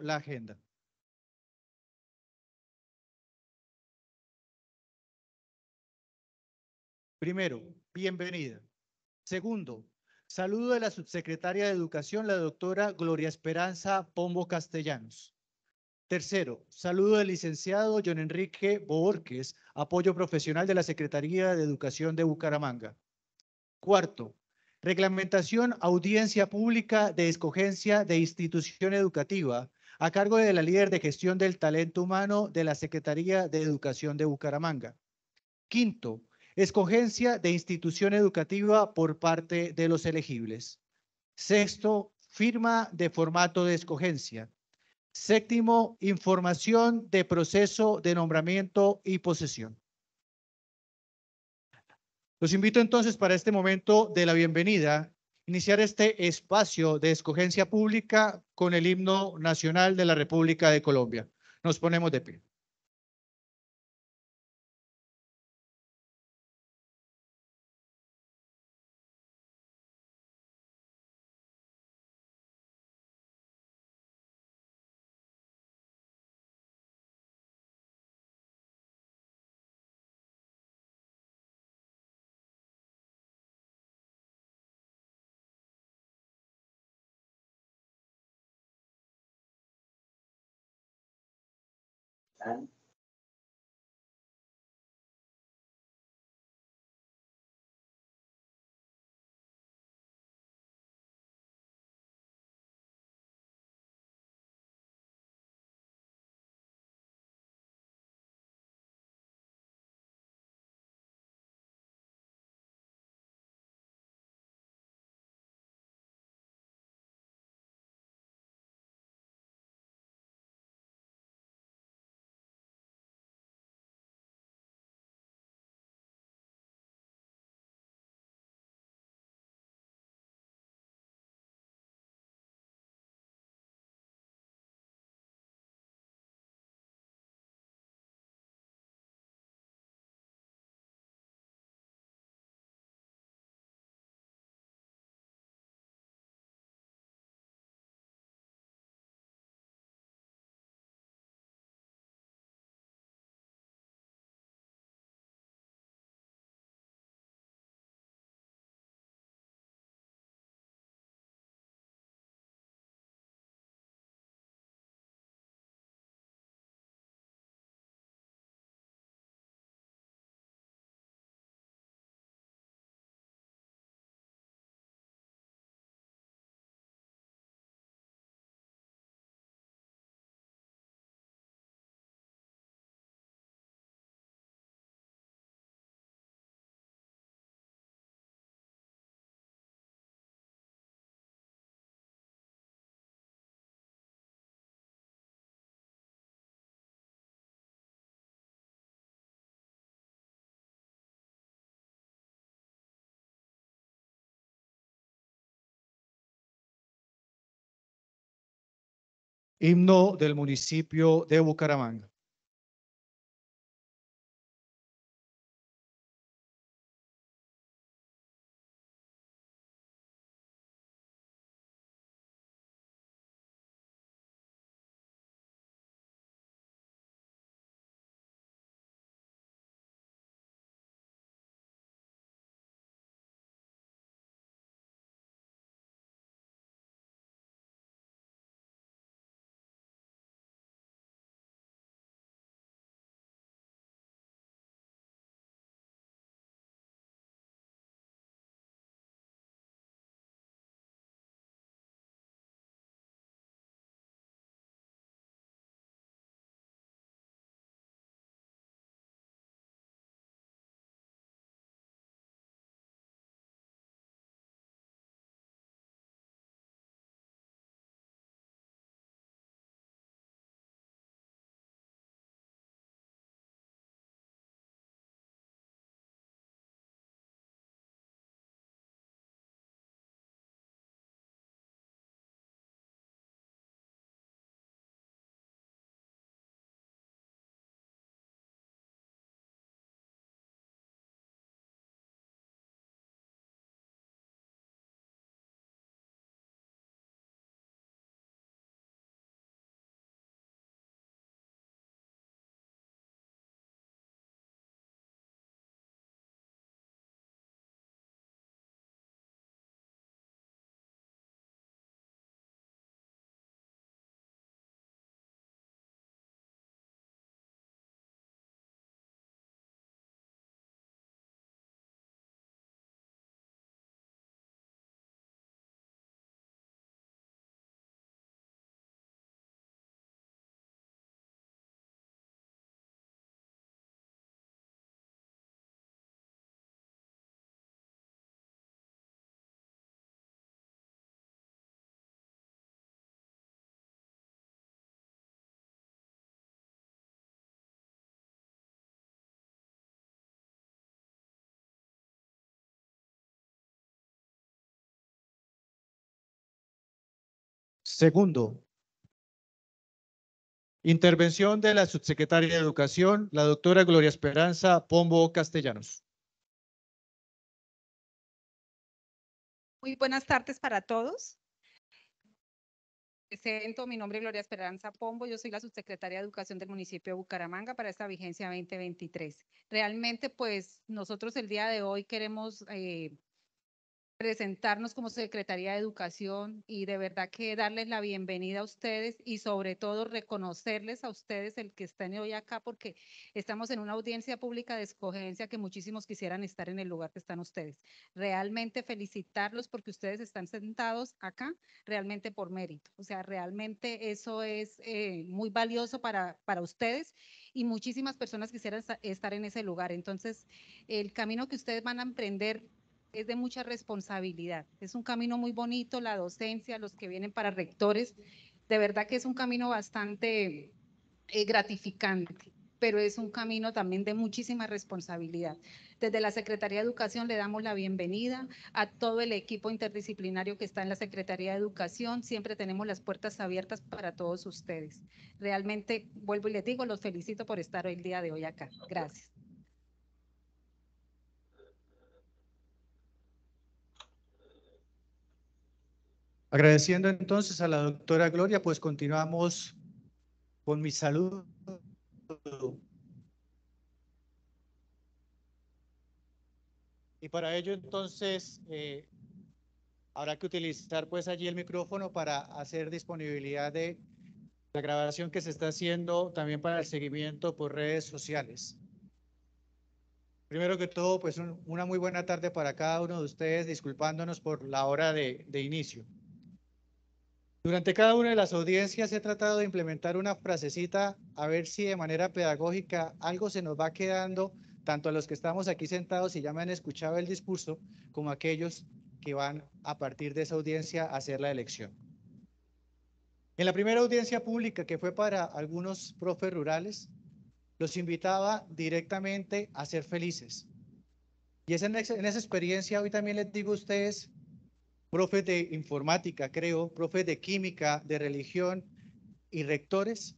la agenda. Primero, bienvenida. Segundo, saludo de la subsecretaria de Educación, la doctora Gloria Esperanza Pombo Castellanos. Tercero, saludo del licenciado John Enrique Borques, apoyo profesional de la Secretaría de Educación de Bucaramanga. Cuarto, Reglamentación Audiencia Pública de Escogencia de Institución Educativa, a cargo de la líder de gestión del talento humano de la Secretaría de Educación de Bucaramanga. Quinto, escogencia de institución educativa por parte de los elegibles. Sexto, firma de formato de escogencia. Séptimo, información de proceso de nombramiento y posesión. Los invito entonces para este momento de la bienvenida, iniciar este espacio de escogencia pública con el himno nacional de la República de Colombia. Nos ponemos de pie. and himno del municipio de Bucaramanga. Segundo, intervención de la subsecretaria de Educación, la doctora Gloria Esperanza Pombo Castellanos. Muy buenas tardes para todos. Presento, mi nombre Gloria Esperanza Pombo, yo soy la subsecretaria de Educación del municipio de Bucaramanga para esta vigencia 2023. Realmente, pues nosotros el día de hoy queremos eh, presentarnos como Secretaría de Educación y de verdad que darles la bienvenida a ustedes y sobre todo reconocerles a ustedes el que estén hoy acá porque estamos en una audiencia pública de escogencia que muchísimos quisieran estar en el lugar que están ustedes. Realmente felicitarlos porque ustedes están sentados acá realmente por mérito. O sea, realmente eso es eh, muy valioso para, para ustedes y muchísimas personas quisieran estar en ese lugar. Entonces, el camino que ustedes van a emprender es de mucha responsabilidad. Es un camino muy bonito, la docencia, los que vienen para rectores, de verdad que es un camino bastante eh, gratificante pero es un camino también de muchísima responsabilidad. Desde la Secretaría de Educación le damos la bienvenida a todo el equipo interdisciplinario que está en la Secretaría de Educación. Siempre tenemos las puertas abiertas para todos ustedes. Realmente, vuelvo y les digo, los felicito por estar hoy el día de hoy acá. Gracias. Agradeciendo entonces a la doctora Gloria, pues continuamos con mi saludo. Y para ello entonces eh, habrá que utilizar pues allí el micrófono para hacer disponibilidad de la grabación que se está haciendo también para el seguimiento por redes sociales. Primero que todo, pues una muy buena tarde para cada uno de ustedes, disculpándonos por la hora de inicio. Durante cada una de las audiencias he tratado de implementar una frasecita a ver si de manera pedagógica algo se nos va quedando tanto a los que estamos aquí sentados y ya me han escuchado el discurso como a aquellos que van a partir de esa audiencia a hacer la elección. En la primera audiencia pública que fue para algunos profes rurales, los invitaba directamente a ser felices. Y es en, esa experiencia hoy también les digo a ustedes profes de informática, creo, profes de química, de religión y rectores.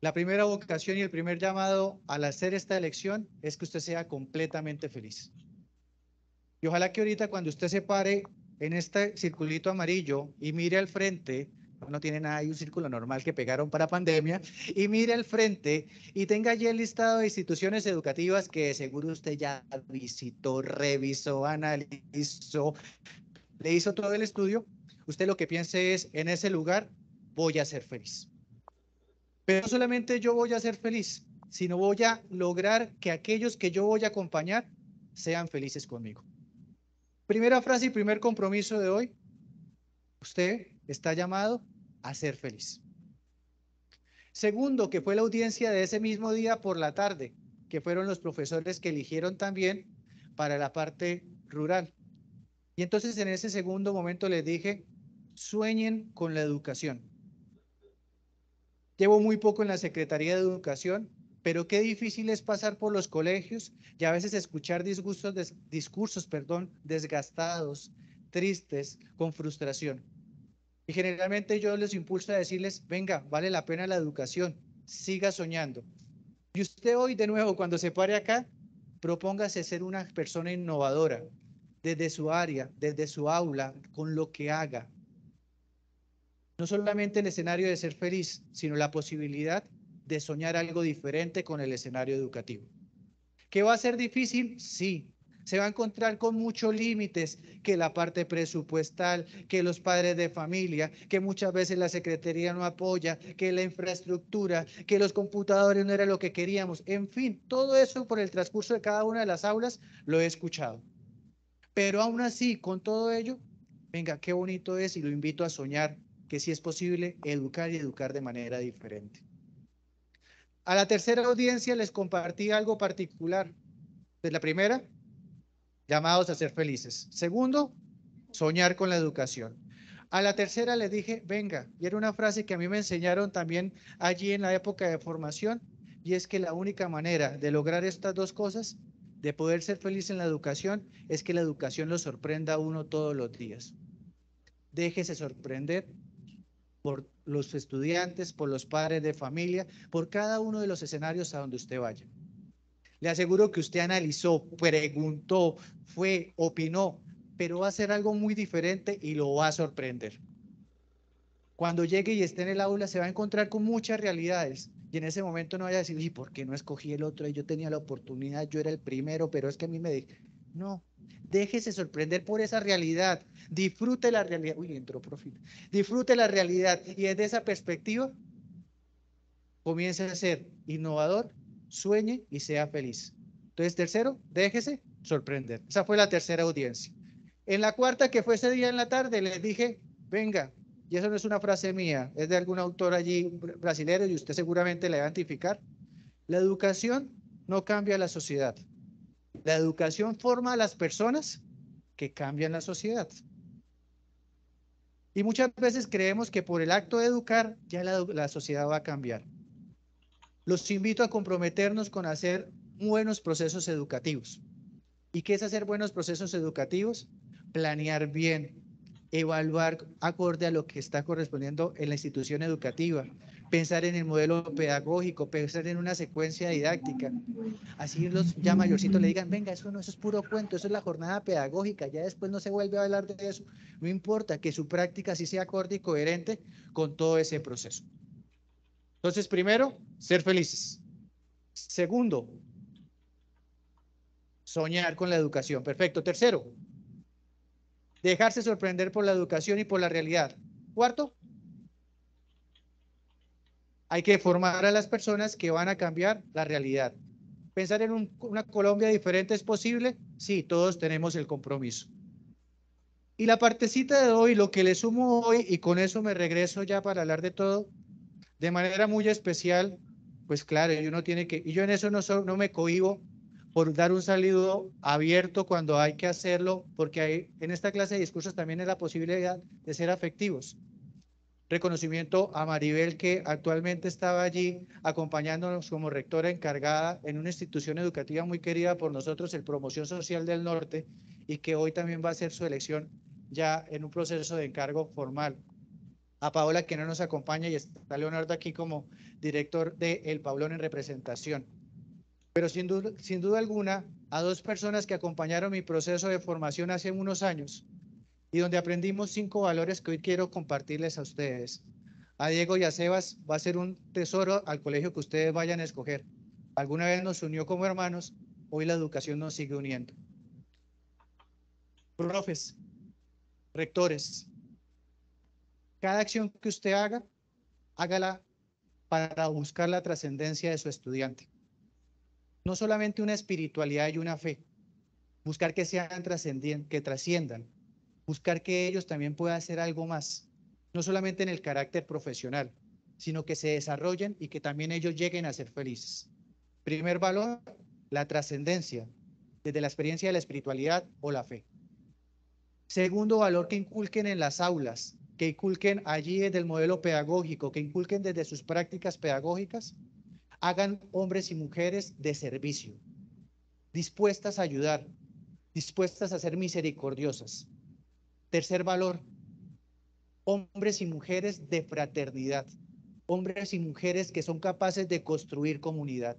La primera vocación y el primer llamado al hacer esta elección es que usted sea completamente feliz. Y ojalá que ahorita cuando usted se pare en este circulito amarillo y mire al frente, no tiene nada, hay un círculo normal que pegaron para pandemia, y mire al frente y tenga allí el listado de instituciones educativas que seguro usted ya visitó, revisó, analizó, le hizo todo el estudio, usted lo que piense es, en ese lugar voy a ser feliz. Pero no solamente yo voy a ser feliz, sino voy a lograr que aquellos que yo voy a acompañar sean felices conmigo. Primera frase y primer compromiso de hoy. Usted está llamado a ser feliz. Segundo, que fue la audiencia de ese mismo día por la tarde, que fueron los profesores que eligieron también para la parte rural. Y entonces en ese segundo momento les dije, sueñen con la educación. Llevo muy poco en la Secretaría de Educación, pero qué difícil es pasar por los colegios y a veces escuchar disgustos, discursos perdón, desgastados, tristes, con frustración. Y generalmente yo les impulso a decirles, venga, vale la pena la educación, siga soñando. Y usted hoy de nuevo, cuando se pare acá, propóngase ser una persona innovadora, desde su área, desde su aula, con lo que haga. No solamente el escenario de ser feliz, sino la posibilidad de soñar algo diferente con el escenario educativo. ¿Qué va a ser difícil? Sí. Se va a encontrar con muchos límites, que la parte presupuestal, que los padres de familia, que muchas veces la secretaría no apoya, que la infraestructura, que los computadores no era lo que queríamos. En fin, todo eso por el transcurso de cada una de las aulas lo he escuchado. Pero aún así, con todo ello, venga, qué bonito es y lo invito a soñar que si es posible educar y educar de manera diferente. A la tercera audiencia les compartí algo particular. De la primera, llamados a ser felices. Segundo, soñar con la educación. A la tercera le dije, venga, y era una frase que a mí me enseñaron también allí en la época de formación, y es que la única manera de lograr estas dos cosas de poder ser feliz en la educación es que la educación lo sorprenda a uno todos los días. Déjese sorprender por los estudiantes, por los padres de familia, por cada uno de los escenarios a donde usted vaya. Le aseguro que usted analizó, preguntó, fue, opinó, pero va a ser algo muy diferente y lo va a sorprender. Cuando llegue y esté en el aula se va a encontrar con muchas realidades, y en ese momento no vaya a decir, ¿y por qué no escogí el otro? Y yo tenía la oportunidad, yo era el primero, pero es que a mí me... dije No, déjese sorprender por esa realidad, disfrute la realidad, uy, entró profil, disfrute la realidad y desde esa perspectiva comience a ser innovador, sueñe y sea feliz. Entonces, tercero, déjese sorprender. Esa fue la tercera audiencia. En la cuarta, que fue ese día en la tarde, les dije, venga, y eso no es una frase mía, es de algún autor allí brasileño y usted seguramente la va a identificar. La educación no cambia la sociedad. La educación forma a las personas que cambian la sociedad. Y muchas veces creemos que por el acto de educar ya la, la, sociedad va a cambiar. Los invito a comprometernos con hacer buenos procesos educativos. ¿Y qué es hacer buenos procesos educativos? Planear bien, evaluar acorde a lo que está correspondiendo en la institución educativa, pensar en el modelo pedagógico, pensar en una secuencia didáctica. Así los ya mayorcitos le digan, venga, eso no, es puro cuento, eso es la jornada pedagógica, ya después no se vuelve a hablar de eso. No importa que su práctica sí sea acorde y coherente con todo ese proceso. Entonces, primero, ser felices. Segundo, soñar con la educación. Perfecto. Tercero, Dejarse sorprender por la educación y por la realidad. Cuarto, hay que formar a las personas que van a cambiar la realidad. ¿Pensar en una Colombia diferente es posible? Sí, todos tenemos el compromiso. Y la partecita de hoy, lo que le sumo hoy, y con eso me regreso ya para hablar de todo, de manera muy especial, pues claro, uno tiene que, y yo en eso no, no me cohibo, por dar un saludo abierto cuando hay que hacerlo, porque hay, en esta clase de discursos también es la posibilidad de ser afectivos. Reconocimiento a Maribel, que actualmente estaba allí acompañándonos como rectora encargada en una institución educativa muy querida por nosotros, el Promoción Social del Norte, y que hoy también va a hacer su elección ya en un proceso de encargo formal. A Paola, que no nos acompaña, y está Leonardo aquí como director de El Paulón en representación. Pero sin duda, sin duda alguna, a dos personas que acompañaron mi proceso de formación hace unos años y donde aprendimos cinco valores que hoy quiero compartirles a ustedes. A Diego y a Sebas va a ser un tesoro al colegio que ustedes vayan a escoger. Alguna vez nos unió como hermanos, hoy la educación nos sigue uniendo. Profes, rectores, cada acción que usted haga, hágala para buscar la trascendencia de su estudiante no solamente una espiritualidad y una fe, buscar que sean que trasciendan, buscar que ellos también puedan hacer algo más, no solamente en el carácter profesional, sino que se desarrollen y que también ellos lleguen a ser felices. Primer valor, la trascendencia, desde la experiencia de la espiritualidad o la fe. Segundo valor, que inculquen en las aulas, que inculquen allí desde el modelo pedagógico, que inculquen desde sus prácticas pedagógicas hagan hombres y mujeres de servicio, dispuestas a ayudar, dispuestas a ser misericordiosas. Tercer valor, hombres y mujeres de fraternidad, hombres y mujeres que son capaces de construir comunidad,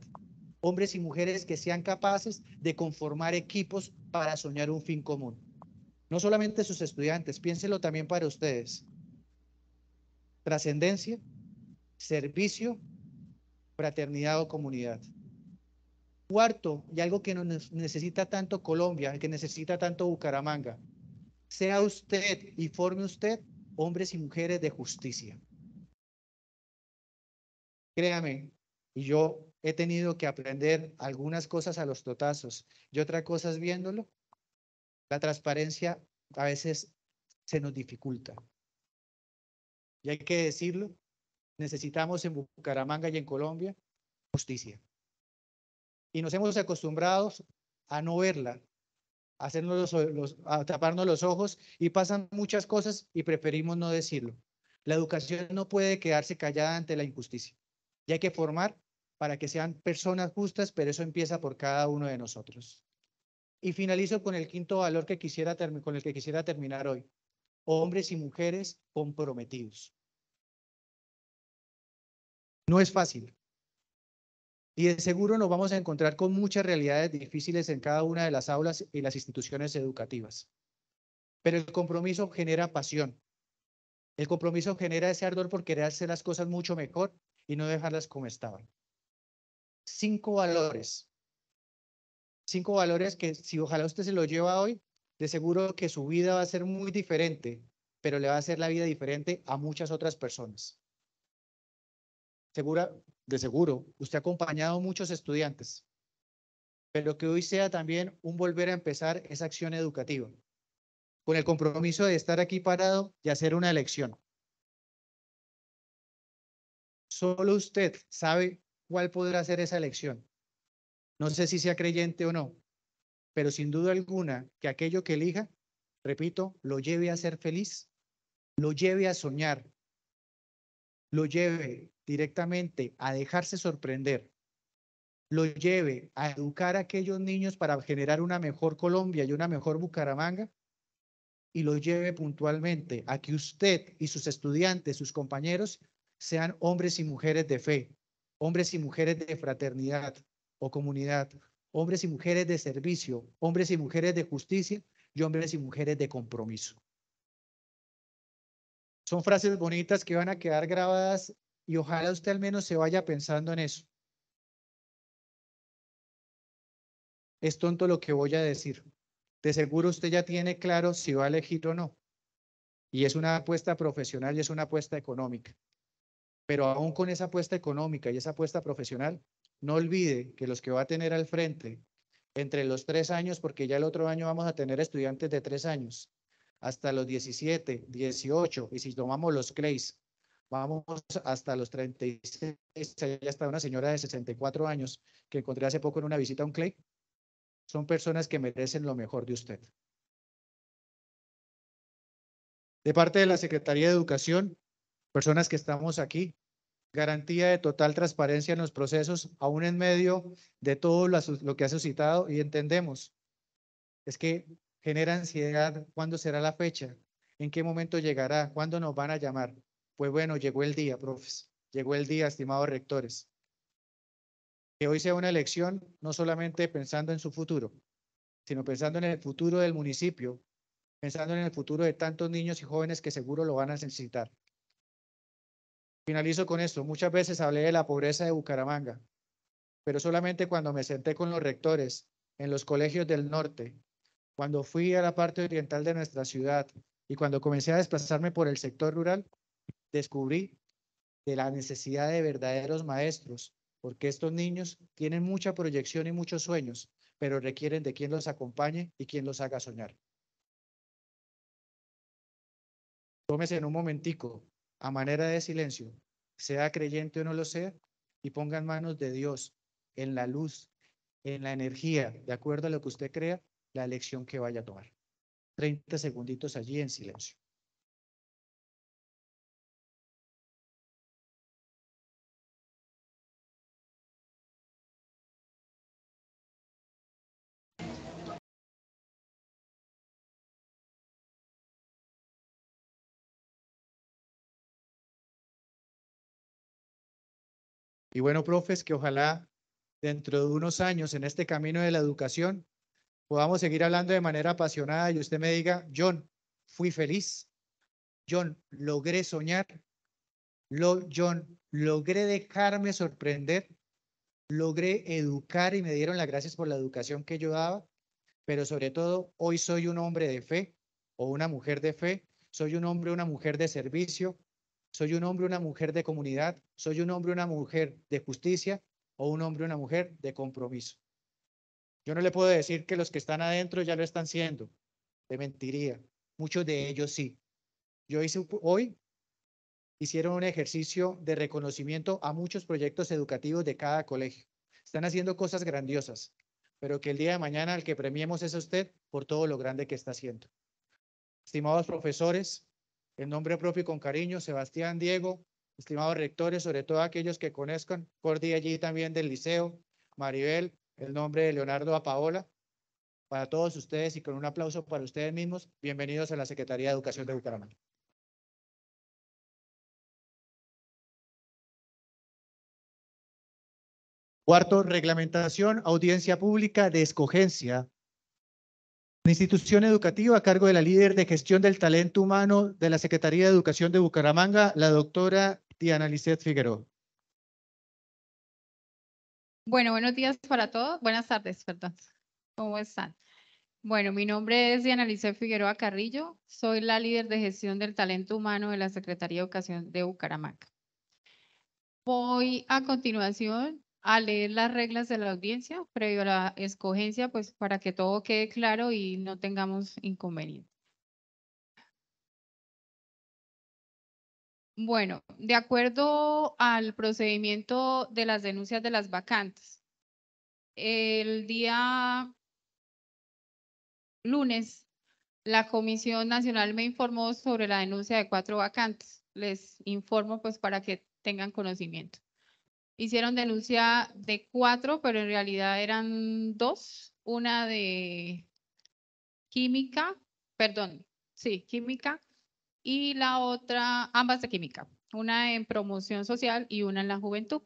hombres y mujeres que sean capaces de conformar equipos para soñar un fin común. No solamente sus estudiantes, piénselo también para ustedes. Trascendencia, servicio fraternidad o comunidad. Cuarto, y algo que nos necesita tanto Colombia, que necesita tanto Bucaramanga, sea usted y forme usted hombres y mujeres de justicia. Créame, y yo he tenido que aprender algunas cosas a los totazos y otras cosas viéndolo. La transparencia a veces se nos dificulta. Y hay que decirlo, necesitamos en Bucaramanga y en Colombia justicia. Y nos hemos acostumbrado a no verla, a, hacernos los, taparnos los ojos y pasan muchas cosas y preferimos no decirlo. La educación no puede quedarse callada ante la injusticia y hay que formar para que sean personas justas, pero eso empieza por cada uno de nosotros. Y finalizo con el quinto valor que quisiera con el que quisiera terminar hoy. Hombres y mujeres comprometidos. No es fácil. Y de seguro nos vamos a encontrar con muchas realidades difíciles en cada una de las aulas y las instituciones educativas. Pero el compromiso genera pasión. El compromiso genera ese ardor por querer hacer las cosas mucho mejor y no dejarlas como estaban. Cinco valores. Cinco valores que si ojalá usted se los lleva hoy, de seguro que su vida va a ser muy diferente, pero le va a hacer la vida diferente a muchas otras personas segura, de seguro, usted ha acompañado a muchos estudiantes, pero que hoy sea también un volver a empezar esa acción educativa, con el compromiso de estar aquí parado y hacer una elección. Solo usted sabe cuál podrá ser esa elección. No sé si sea creyente o no, pero sin duda alguna que aquello que elija, repito, lo lleve a ser feliz, lo lleve a soñar, lo lleve directamente a dejarse sorprender, lo lleve a educar a aquellos niños para generar una mejor Colombia y una mejor Bucaramanga, y lo lleve puntualmente a que usted y sus estudiantes, sus compañeros, sean hombres y mujeres de fe, hombres y mujeres de fraternidad o comunidad, hombres y mujeres de servicio, hombres y mujeres de justicia y hombres y mujeres de compromiso. Son frases bonitas que van a quedar grabadas y ojalá usted al menos se vaya pensando en eso. Es tonto lo que voy a decir. De seguro usted ya tiene claro si va a elegir o no. Y es una apuesta profesional y es una apuesta económica. Pero aún con esa apuesta económica y esa apuesta profesional, no olvide que los que va a tener al frente entre los tres años, porque ya el otro año vamos a tener estudiantes de tres años, hasta los 17, 18, y si tomamos los CLEIS, Vamos hasta los 36, ya está una señora de 64 años que encontré hace poco en una visita a un clay Son personas que merecen lo mejor de usted. De parte de la Secretaría de Educación, personas que estamos aquí, garantía de total transparencia en los procesos, aún en medio de todo lo que ha suscitado y entendemos. Es que genera ansiedad cuándo será la fecha, en qué momento llegará, cuándo nos van a llamar. Pues bueno, llegó el día, profes. Llegó el día, estimados rectores. Que hoy sea una elección no solamente pensando en su futuro, sino pensando en el futuro del municipio, pensando en el futuro de tantos niños y jóvenes que seguro lo van a necesitar. Finalizo con esto. Muchas veces hablé de la pobreza de Bucaramanga, pero solamente cuando me senté con los rectores en los colegios del norte, cuando fui a la parte oriental de nuestra ciudad y cuando comencé a desplazarme por el sector rural, descubrí de la necesidad de verdaderos maestros, porque estos niños tienen mucha proyección y muchos sueños, pero requieren de quien los acompañe y quien los haga soñar. Tómese en un momentico, a manera de silencio, sea creyente o no lo sea, y ponga manos de Dios, en la luz, en la energía, de acuerdo a lo que usted crea, la elección que vaya a tomar. 30 segunditos allí en silencio. Y bueno, profes, que ojalá dentro de unos años en este camino de la educación podamos seguir hablando de manera apasionada y usted me diga, John, fui feliz. John, logré soñar. Lo, John, logré dejarme sorprender. Logré educar y me dieron las gracias por la educación que yo daba. Pero sobre todo, hoy soy un hombre de fe o una mujer de fe. Soy un hombre, una mujer de servicio soy un hombre, o una mujer de comunidad, soy un hombre, o una mujer de justicia o un hombre, o una mujer de compromiso. Yo no le puedo decir que los que están adentro ya lo están siendo, De mentiría. Muchos de ellos sí. Yo hice hoy, hicieron un ejercicio de reconocimiento a muchos proyectos educativos de cada colegio. Están haciendo cosas grandiosas, pero que el día de mañana al que premiemos es a usted por todo lo grande que está haciendo. Estimados profesores, en nombre propio y con cariño, Sebastián, Diego, estimados rectores, sobre todo aquellos que conozcan, día allí también del liceo, Maribel, el nombre de Leonardo a Paola, para todos ustedes y con un aplauso para ustedes mismos, bienvenidos a la Secretaría de Educación de Bucaramanga. Cuarto, reglamentación, audiencia pública de escogencia la institución educativa a cargo de la líder de gestión del talento humano de la Secretaría de Educación de Bucaramanga, la doctora Diana Lisset Figueroa. Bueno, buenos días para todos. Buenas tardes, perdón. ¿Cómo están? Bueno, mi nombre es Diana Lisset Figueroa Carrillo. Soy la líder de gestión del talento humano de la Secretaría de Educación de Bucaramanga. Voy a continuación a leer las reglas de la audiencia previo a la escogencia, pues para que todo quede claro y no tengamos inconvenientes. Bueno, de acuerdo al procedimiento de las denuncias de las vacantes, el día lunes, la Comisión Nacional me informó sobre la denuncia de cuatro vacantes. Les informo pues para que tengan conocimiento hicieron denuncia de cuatro, pero en realidad eran dos. Una de química, perdón, sí, química, y la otra, ambas de química, una en promoción social y una en la juventud.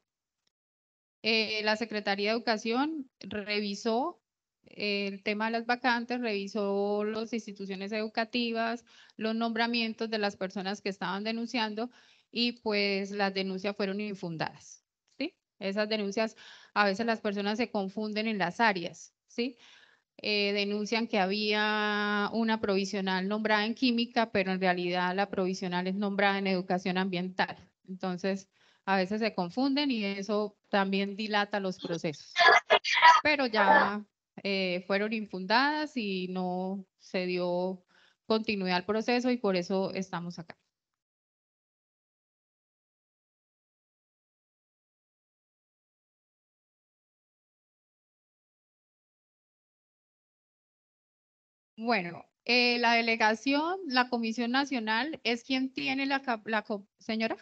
Eh, la Secretaría de Educación revisó el tema de las vacantes, revisó las instituciones educativas, los nombramientos de las personas que estaban denunciando y pues las denuncias fueron infundadas. Esas denuncias, a veces las personas se confunden en las áreas, ¿sí? Eh, denuncian que había una provisional nombrada en química, pero en realidad la provisional es nombrada en educación ambiental. Entonces, a veces se confunden y eso también dilata los procesos. Pero ya eh, fueron infundadas y no se dio continuidad al proceso y por eso estamos acá. Bueno, eh, la delegación, la Comisión Nacional es quien tiene la, la señora.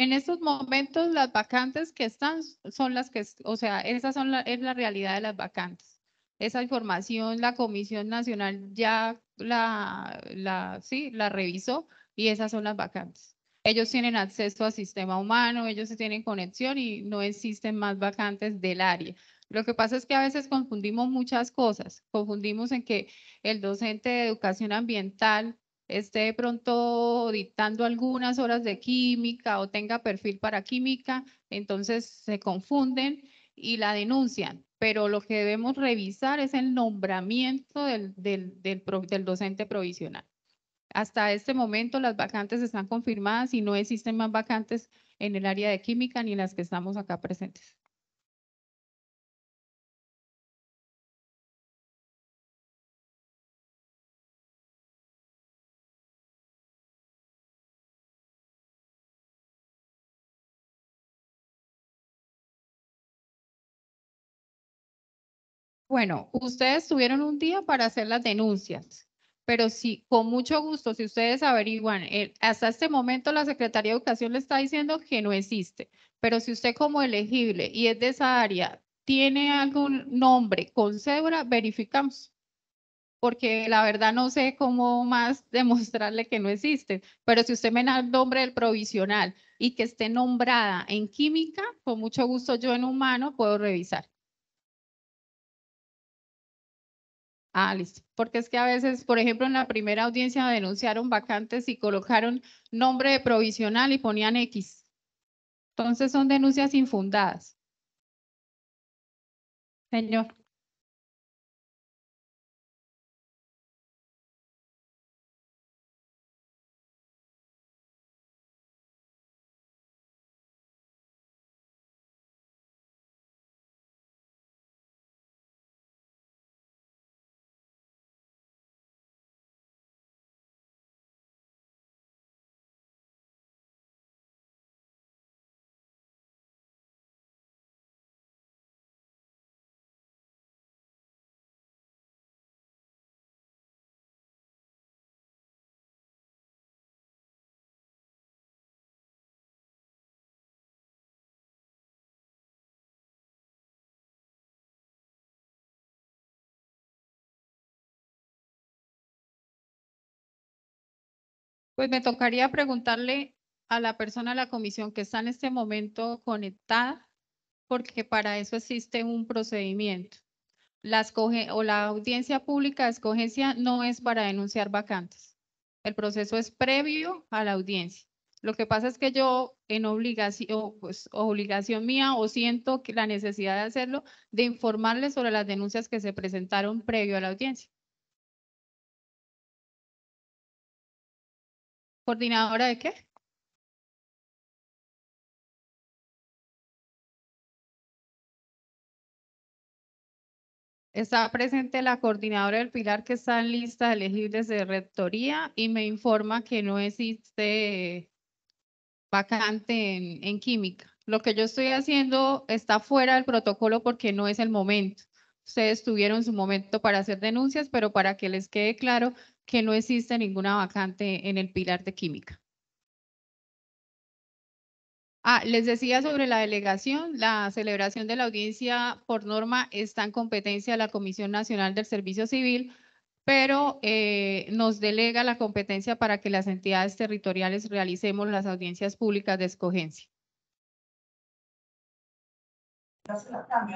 en estos momentos las vacantes que están son las que, o sea, esa son es la realidad de las vacantes. Esa información la Comisión Nacional ya la, sí, la revisó y esas son las vacantes. Ellos tienen acceso al sistema humano, ellos tienen conexión y no existen más vacantes del área. Lo que pasa es que a veces confundimos muchas cosas. Confundimos en que el docente de educación ambiental esté pronto dictando algunas horas de química o tenga perfil para química, entonces se confunden y la denuncian. Pero lo que debemos revisar es el nombramiento del, del docente provisional. Hasta este momento las vacantes están confirmadas y no existen más vacantes en el área de química ni las que estamos acá presentes. Bueno, ustedes tuvieron un día para hacer las denuncias, pero si con mucho gusto, si ustedes averiguan, eh, hasta este momento la Secretaría de Educación le está diciendo que no existe, pero si usted como elegible y es de esa área, tiene algún nombre con cédula, verificamos, porque la verdad no sé cómo más demostrarle que no existe, pero si usted me da el nombre del provisional y que esté nombrada en química, con mucho gusto yo en humano puedo revisar. Alice ah, Porque es que a veces, por ejemplo, en la primera audiencia denunciaron vacantes y colocaron nombre provisional y ponían X. Entonces son denuncias infundadas. Señor. Pues me tocaría preguntarle a la persona de la comisión que está en este momento conectada, porque para eso existe un procedimiento. La o la audiencia pública de escogencia no es para denunciar vacantes. El proceso es previo a la audiencia. Lo que pasa es que yo en obligación, pues, mía o siento que la necesidad de hacerlo, de informarles sobre las denuncias que se presentaron previo a la audiencia. ¿Coordinadora de qué? Está presente la coordinadora del Pilar que está en lista de elegibles de rectoría y me informa que no existe vacante en, en química. Lo que yo estoy haciendo está fuera del protocolo porque no es el momento. Ustedes tuvieron su momento para hacer denuncias, pero para que les quede claro, que no existe ninguna vacante en el pilar de química. Ah, les decía sobre la delegación, la celebración de la audiencia por norma está en competencia de la Comisión Nacional del Servicio Civil, pero eh, nos delega la competencia para que las entidades territoriales realicemos las audiencias públicas de escogencia.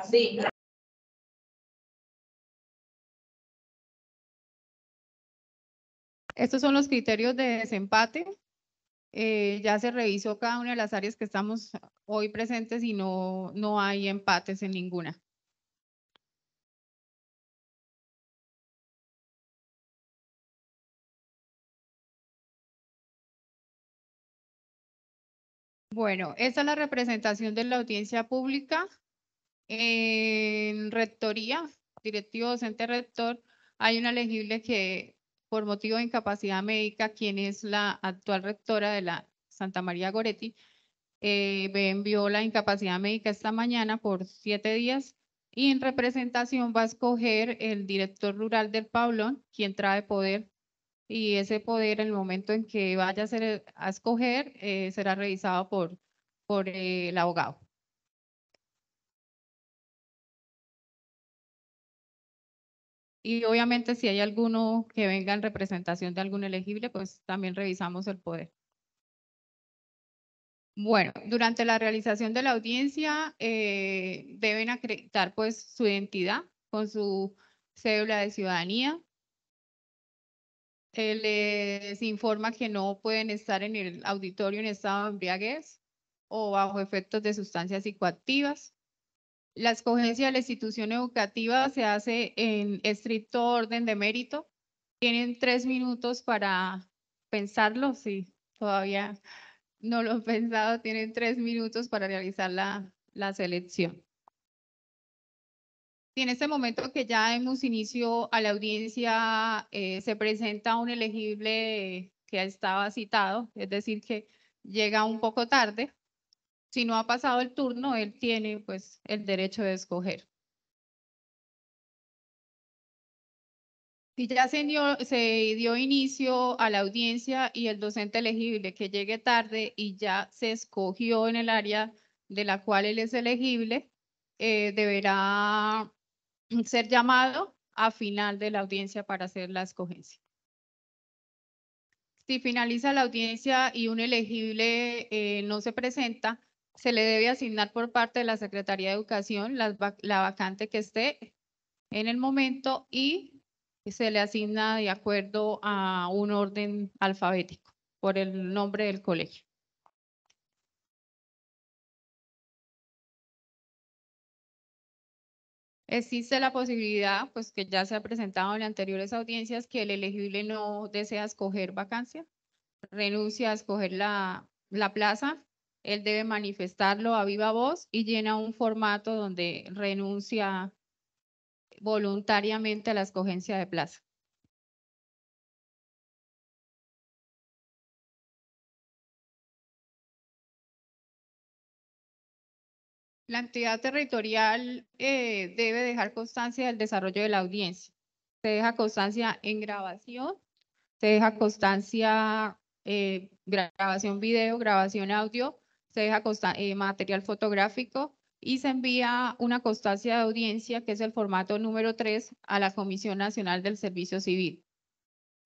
Sí. Estos son los criterios de desempate. Eh, ya se revisó cada una de las áreas que estamos hoy presentes y no, no hay empates en ninguna. Bueno, esta es la representación de la audiencia pública en rectoría, directivo docente rector. Hay una legible que por motivo de incapacidad médica, quien es la actual rectora de la Santa María Goretti, eh, me envió la incapacidad médica esta mañana por siete días y en representación va a escoger el director rural del Pablón, quien trae poder y ese poder en el momento en que vaya a, ser, a escoger eh, será revisado por, por eh, el abogado. Y obviamente si hay alguno que venga en representación de algún elegible, pues también revisamos el poder. Bueno, durante la realización de la audiencia eh, deben acreditar pues su identidad con su cédula de ciudadanía. se eh, les informa que no pueden estar en el auditorio en estado de embriaguez o bajo efectos de sustancias psicoactivas. La escogencia de la institución educativa se hace en estricto orden de mérito. Tienen tres minutos para pensarlo, si todavía no lo han pensado, tienen tres minutos para realizar la, selección. en este momento que ya hemos inicio a la audiencia, eh, se presenta un elegible que estaba citado, es decir, que llega un poco tarde, si no ha pasado el turno, él tiene pues el derecho de escoger. Si ya se dio, inicio a la audiencia y el docente elegible que llegue tarde y ya se escogió en el área de la cual él es elegible, eh, deberá ser llamado a final de la audiencia para hacer la escogencia. Si finaliza la audiencia y un elegible eh, no se presenta, se le debe asignar por parte de la Secretaría de Educación la, vacante que esté en el momento y se le asigna de acuerdo a un orden alfabético por el nombre del colegio. Existe la posibilidad, pues que ya se ha presentado en anteriores audiencias, que el elegible no desea escoger vacancia, renuncia a escoger la, la plaza él debe manifestarlo a viva voz y llena un formato donde renuncia voluntariamente a la escogencia de plaza. La entidad territorial eh, debe dejar constancia del desarrollo de la audiencia. Se deja constancia en grabación, se deja constancia eh, grabación video, grabación audio se deja eh, material fotográfico y se envía una constancia de audiencia, que es el formato número 3, a la Comisión Nacional del Servicio Civil.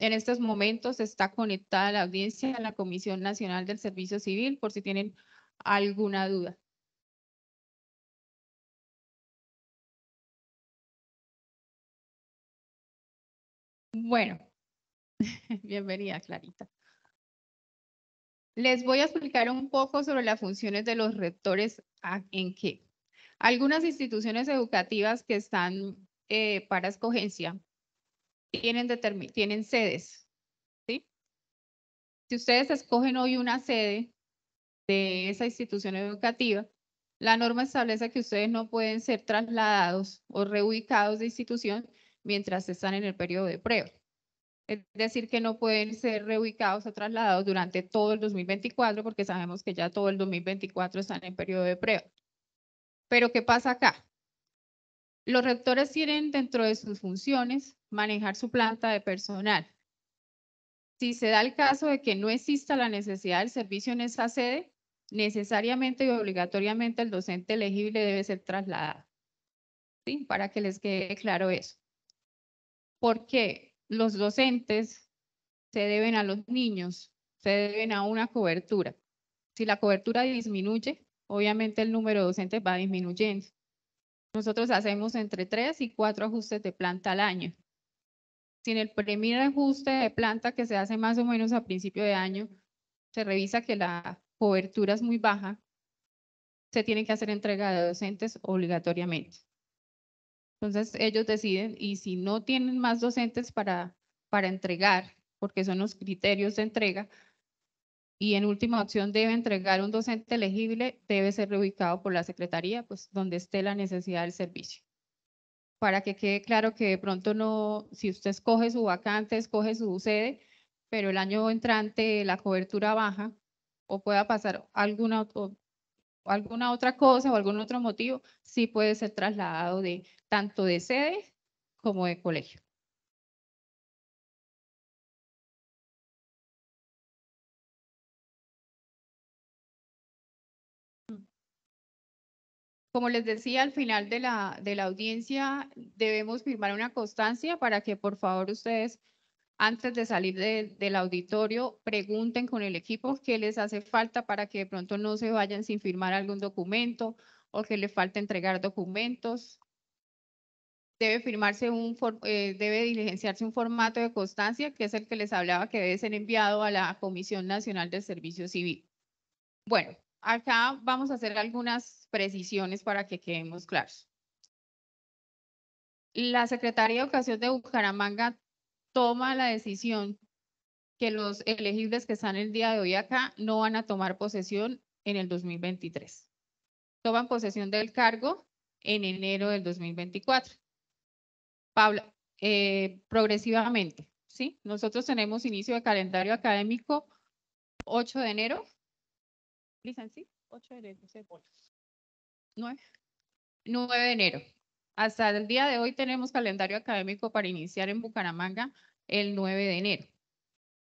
En estos momentos está conectada la audiencia a la Comisión Nacional del Servicio Civil, por si tienen alguna duda. Bueno, bienvenida, Clarita. Les voy a explicar un poco sobre las funciones de los rectores ah, en qué. Algunas instituciones educativas que están eh, para escogencia tienen, sedes. Si ustedes escogen hoy una sede de esa institución educativa, la norma establece que ustedes no pueden ser trasladados o reubicados de institución mientras están en el periodo de prueba. Es decir, que no pueden ser reubicados o trasladados durante todo el 2024 porque sabemos que ya todo el 2024 están en periodo de prueba. Pero ¿qué pasa acá? Los rectores tienen dentro de sus funciones manejar su planta de personal. Si se da el caso de que no exista la necesidad del servicio en esa sede, necesariamente y obligatoriamente el docente elegible debe ser trasladado. ¿Sí? Para que les quede claro eso. ¿Por qué? los docentes se deben a los niños, se deben a una cobertura. Si la cobertura disminuye, obviamente el número de docentes va disminuyendo. Nosotros hacemos entre tres y cuatro ajustes de planta al año. Si en el primer ajuste de planta que se hace más o menos a principio de año, se revisa que la cobertura es muy baja, se tiene que hacer entrega de docentes obligatoriamente. Entonces ellos deciden y si no tienen más docentes para, para entregar, porque son los criterios de entrega, y en última opción debe entregar un docente elegible, debe ser reubicado por la Secretaría, pues donde esté la necesidad del servicio. Para que quede claro que de pronto no, si usted escoge su vacante, escoge su sede, pero el año entrante la cobertura baja o pueda pasar alguna o alguna otra cosa o algún otro motivo, sí puede ser trasladado de tanto de sede como de colegio. Como les decía al final de la, de la audiencia, debemos firmar una constancia para que por favor ustedes antes de salir del auditorio, pregunten con el equipo qué les hace falta para que de pronto no se vayan sin firmar algún documento o que le falte entregar documentos. Debe firmarse un, eh, debe diligenciarse un formato de constancia, que es el que les hablaba que debe ser enviado a la Comisión Nacional de Servicio Civil. Bueno, acá vamos a hacer algunas precisiones para que quedemos claros. La Secretaría de Educación de Bucaramanga toma la decisión que los elegibles que están el día de hoy acá no van a tomar posesión en el 2023. Toman posesión del cargo en enero del 2024. Pablo, eh, progresivamente, ¿sí? Nosotros tenemos inicio de calendario académico 8 de enero. ¿Licenci? 8 de enero, 9. 9 de enero. Hasta el día de hoy tenemos calendario académico para iniciar en Bucaramanga el 9 de enero.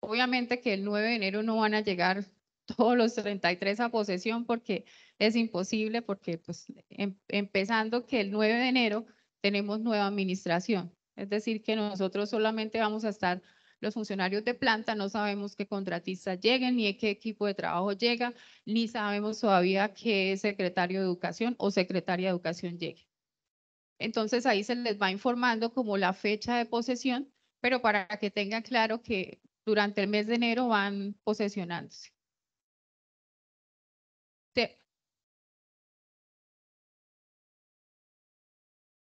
Obviamente que el 9 de enero no van a llegar todos los 33 a posesión porque es imposible, porque pues em, empezando que el 9 de enero tenemos nueva administración. Es decir, que nosotros solamente vamos a estar los funcionarios de planta, no sabemos qué contratistas lleguen, ni qué equipo de trabajo llega, ni sabemos todavía qué secretario de educación o secretaria de educación llegue. Entonces ahí se les va informando como la fecha de posesión pero para que tengan claro que durante el mes de enero van posesionándose. Se,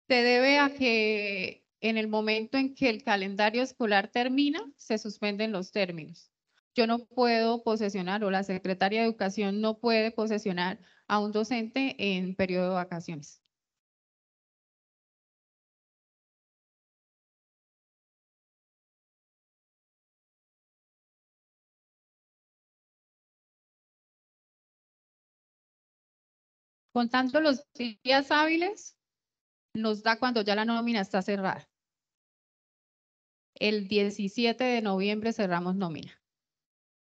se debe a que en el momento en que el calendario escolar termina, se suspenden los términos. Yo no puedo posesionar o la secretaria de educación no puede posesionar a un docente en periodo de vacaciones. Contando los días hábiles, nos da cuando ya la nómina está cerrada. El 17 de noviembre cerramos nómina.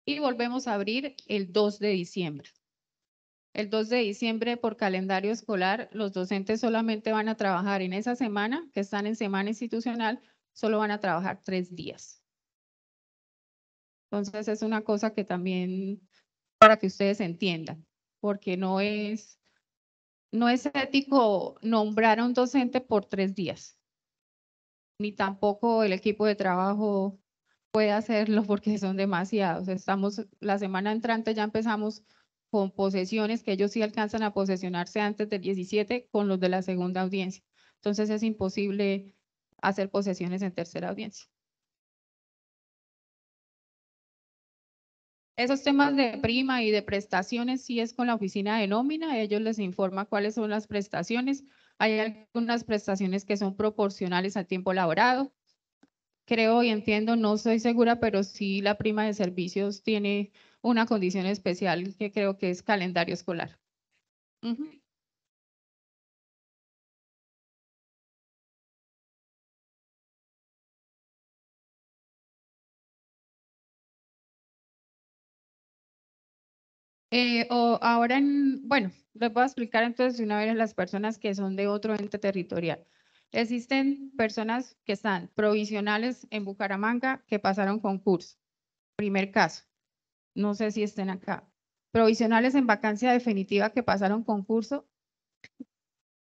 Y volvemos a abrir el 2 de diciembre. El 2 de diciembre, por calendario escolar, los docentes solamente van a trabajar en esa semana, que están en semana institucional, solo van a trabajar tres días. Entonces es una cosa que también para que ustedes entiendan, porque no es no es ético nombrar a un docente por tres días, ni tampoco el equipo de trabajo puede hacerlo porque son demasiados. Estamos, la semana entrante ya empezamos con posesiones que ellos sí alcanzan a posesionarse antes del 17 con los de la segunda audiencia. Entonces es imposible hacer posesiones en tercera audiencia. Esos temas de prima y de prestaciones sí es con la oficina de nómina, ellos les informa cuáles son las prestaciones. Hay algunas prestaciones que son proporcionales al tiempo laborado. Creo y entiendo, no estoy segura, pero sí la prima de servicios tiene una condición especial que creo que es calendario escolar. Eh, o ahora, en, bueno, les voy a explicar entonces una vez las personas que son de otro ente territorial. Existen personas que están provisionales en Bucaramanga que pasaron concurso. Primer caso. No sé si estén acá. Provisionales en vacancia definitiva que pasaron concurso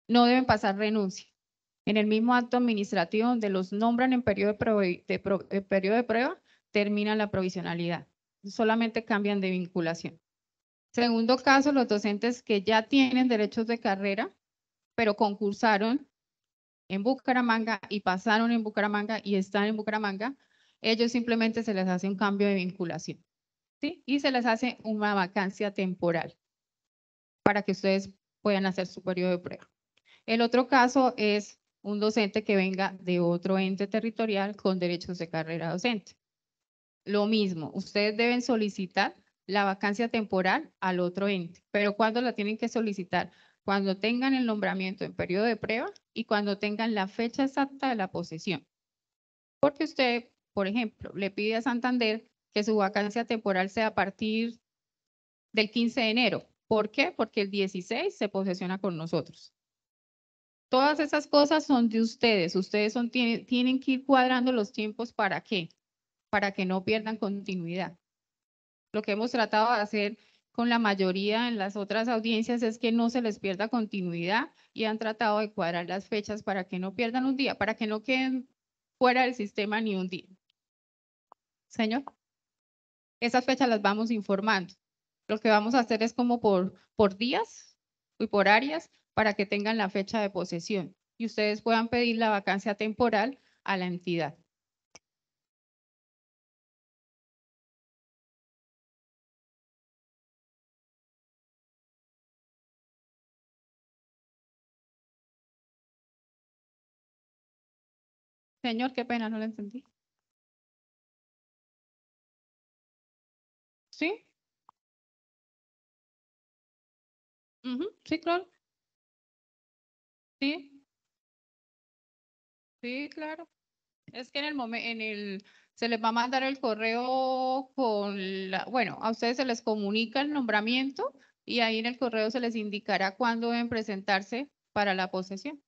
no deben pasar renuncia. En el mismo acto administrativo donde los nombran en periodo eh, periodo de prueba, termina la provisionalidad. Solamente cambian de vinculación. Segundo caso, los docentes que ya tienen derechos de carrera, pero concursaron en Bucaramanga y pasaron en Bucaramanga y están en Bucaramanga, ellos simplemente se les hace un cambio de vinculación. ¿sí? Y se les hace una vacancia temporal para que ustedes puedan hacer su periodo de prueba. El otro caso es un docente que venga de otro ente territorial con derechos de carrera docente. Lo mismo, ustedes deben solicitar la vacancia temporal al otro ente. Pero ¿cuándo la tienen que solicitar? Cuando tengan el nombramiento en periodo de prueba y cuando tengan la fecha exacta de la posesión. Porque usted, por ejemplo, le pide a Santander que su vacancia temporal sea a partir del 15 de enero. ¿Por qué? Porque el 16 se posesiona con nosotros. Todas esas cosas son de ustedes. Ustedes son, tienen, tienen que ir cuadrando los tiempos para qué? Para que no pierdan continuidad. Lo que hemos tratado de hacer con la mayoría en las otras audiencias es que no se les pierda continuidad y han tratado de cuadrar las fechas para que no pierdan un día, para que no queden fuera del sistema ni un día. Señor, esas fechas las vamos informando. Lo que vamos a hacer es como por, días y por áreas para que tengan la fecha de posesión y ustedes puedan pedir la vacancia temporal a la entidad. Señor, qué pena, no lo entendí. ¿Sí? Sí, claro. Sí. Sí, claro. Es que en el momento, en el, se les va a mandar el correo con la, bueno, a ustedes se les comunica el nombramiento y ahí en el correo se les indicará cuándo deben presentarse para la posesión.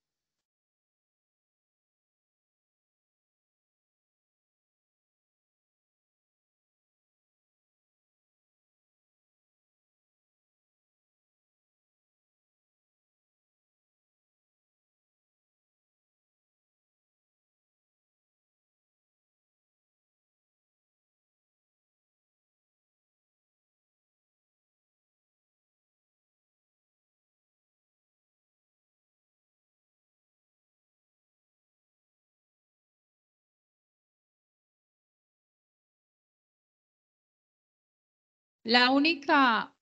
La única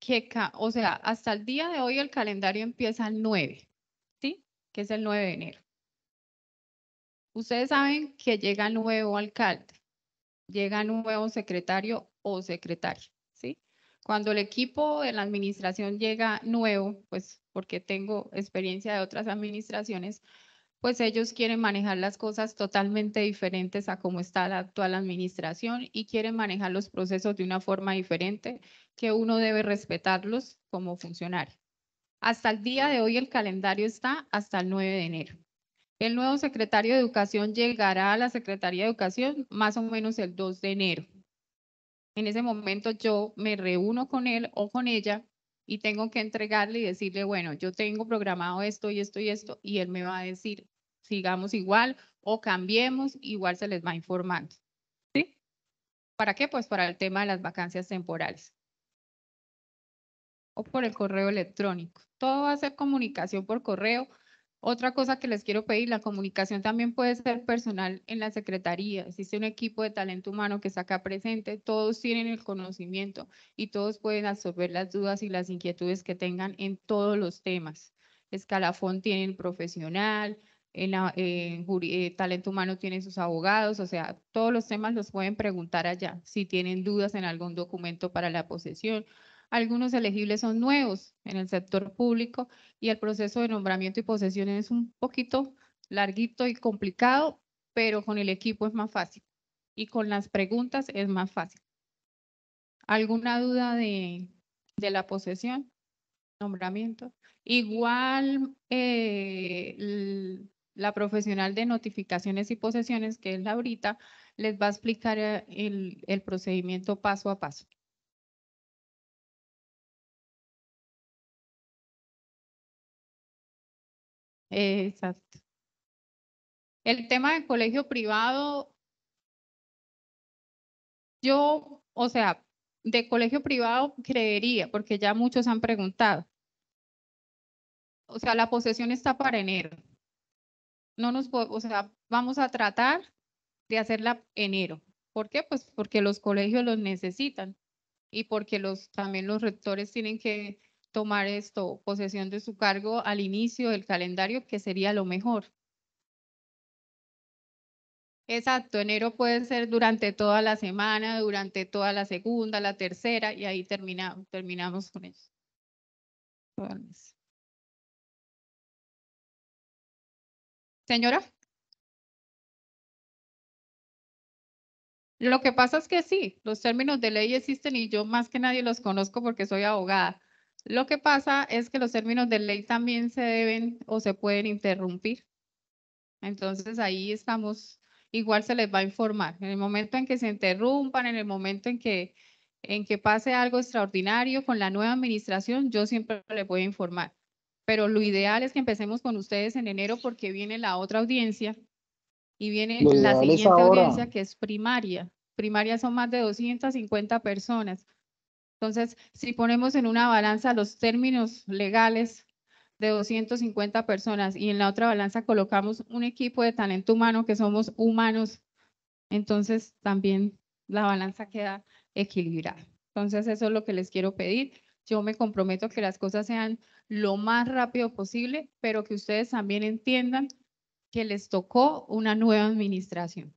que, o sea, hasta el día de hoy el calendario empieza el 9, ¿sí? Que es el 9 de enero. Ustedes saben que llega nuevo alcalde, llega nuevo secretario o secretaria, ¿sí? Cuando el equipo de la administración llega nuevo, pues porque tengo experiencia de otras administraciones, pues ellos quieren manejar las cosas totalmente diferentes a cómo está la actual administración y quieren manejar los procesos de una forma diferente que uno debe respetarlos como funcionario. Hasta el día de hoy el calendario está hasta el 9 de enero. El nuevo secretario de Educación llegará a la Secretaría de Educación más o menos el 2 de enero. En ese momento yo me reúno con él o con ella y tengo que entregarle y decirle, bueno, yo tengo programado esto y esto y esto, y él me va a decir sigamos igual o cambiemos, igual se les va informando. ¿Sí? ¿Para qué? Pues para el tema de las vacancias temporales. O por el correo electrónico. Todo va a ser comunicación por correo. Otra cosa que les quiero pedir, la comunicación también puede ser personal en la secretaría. Existe un equipo de talento humano que está acá presente. Todos tienen el conocimiento y todos pueden absorber las dudas y las inquietudes que tengan en todos los temas. Escalafón tiene el profesional, en eh, talento humano tiene sus abogados, o sea, todos los temas los pueden preguntar allá si tienen dudas en algún documento para la posesión. Algunos elegibles son nuevos en el sector público y el proceso de nombramiento y posesión es un poquito larguito y complicado, pero con el equipo es más fácil y con las preguntas es más fácil. ¿Alguna duda de, la posesión? Nombramiento. Igual eh, la profesional de notificaciones y posesiones, que es Laurita, les va a explicar eh, el, el procedimiento paso a paso. Exacto. El tema del colegio privado, yo, o sea, de colegio privado creería, porque ya muchos han preguntado. O sea, la posesión está para enero no nos, o sea, vamos a tratar de hacerla enero. ¿Por qué? Pues porque los colegios los necesitan y porque los, también los rectores tienen que tomar esto, posesión de su cargo al inicio del calendario, que sería lo mejor. Exacto, enero puede ser durante toda la semana, durante toda la segunda, la tercera, y ahí terminamos con eso. Señora. Lo que pasa es que sí, los términos de ley existen y yo más que nadie los conozco porque soy abogada. Lo que pasa es que los términos de ley también se deben o se pueden interrumpir. Entonces ahí estamos, igual se les va a informar. En el momento en que se interrumpan, en el momento en que, en que pase algo extraordinario con la nueva administración, yo siempre les voy a informar pero lo ideal es que empecemos con ustedes en enero porque viene la otra audiencia y viene la siguiente audiencia que es primaria. Primaria son más de 250 personas. Entonces, si ponemos en una balanza los términos legales de 250 personas y en la otra balanza colocamos un equipo de talento humano que somos humanos, entonces también la balanza queda equilibrada. Entonces, eso es lo que les quiero pedir. Yo me comprometo que las cosas sean lo más rápido posible, pero que ustedes también entiendan que les tocó una nueva administración.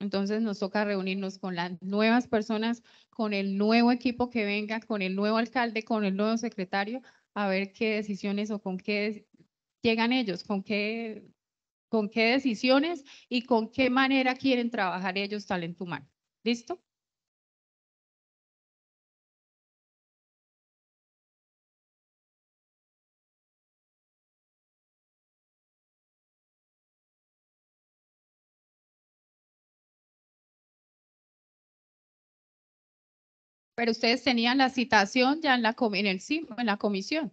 Entonces nos toca reunirnos con las nuevas personas, con el nuevo equipo que venga, con el nuevo alcalde, con el nuevo secretario, a ver qué decisiones o con qué llegan ellos, con qué, con qué decisiones y con qué manera quieren trabajar ellos talento humano. ¿Listo? Pero ustedes tenían la citación ya en, la, el en la comisión.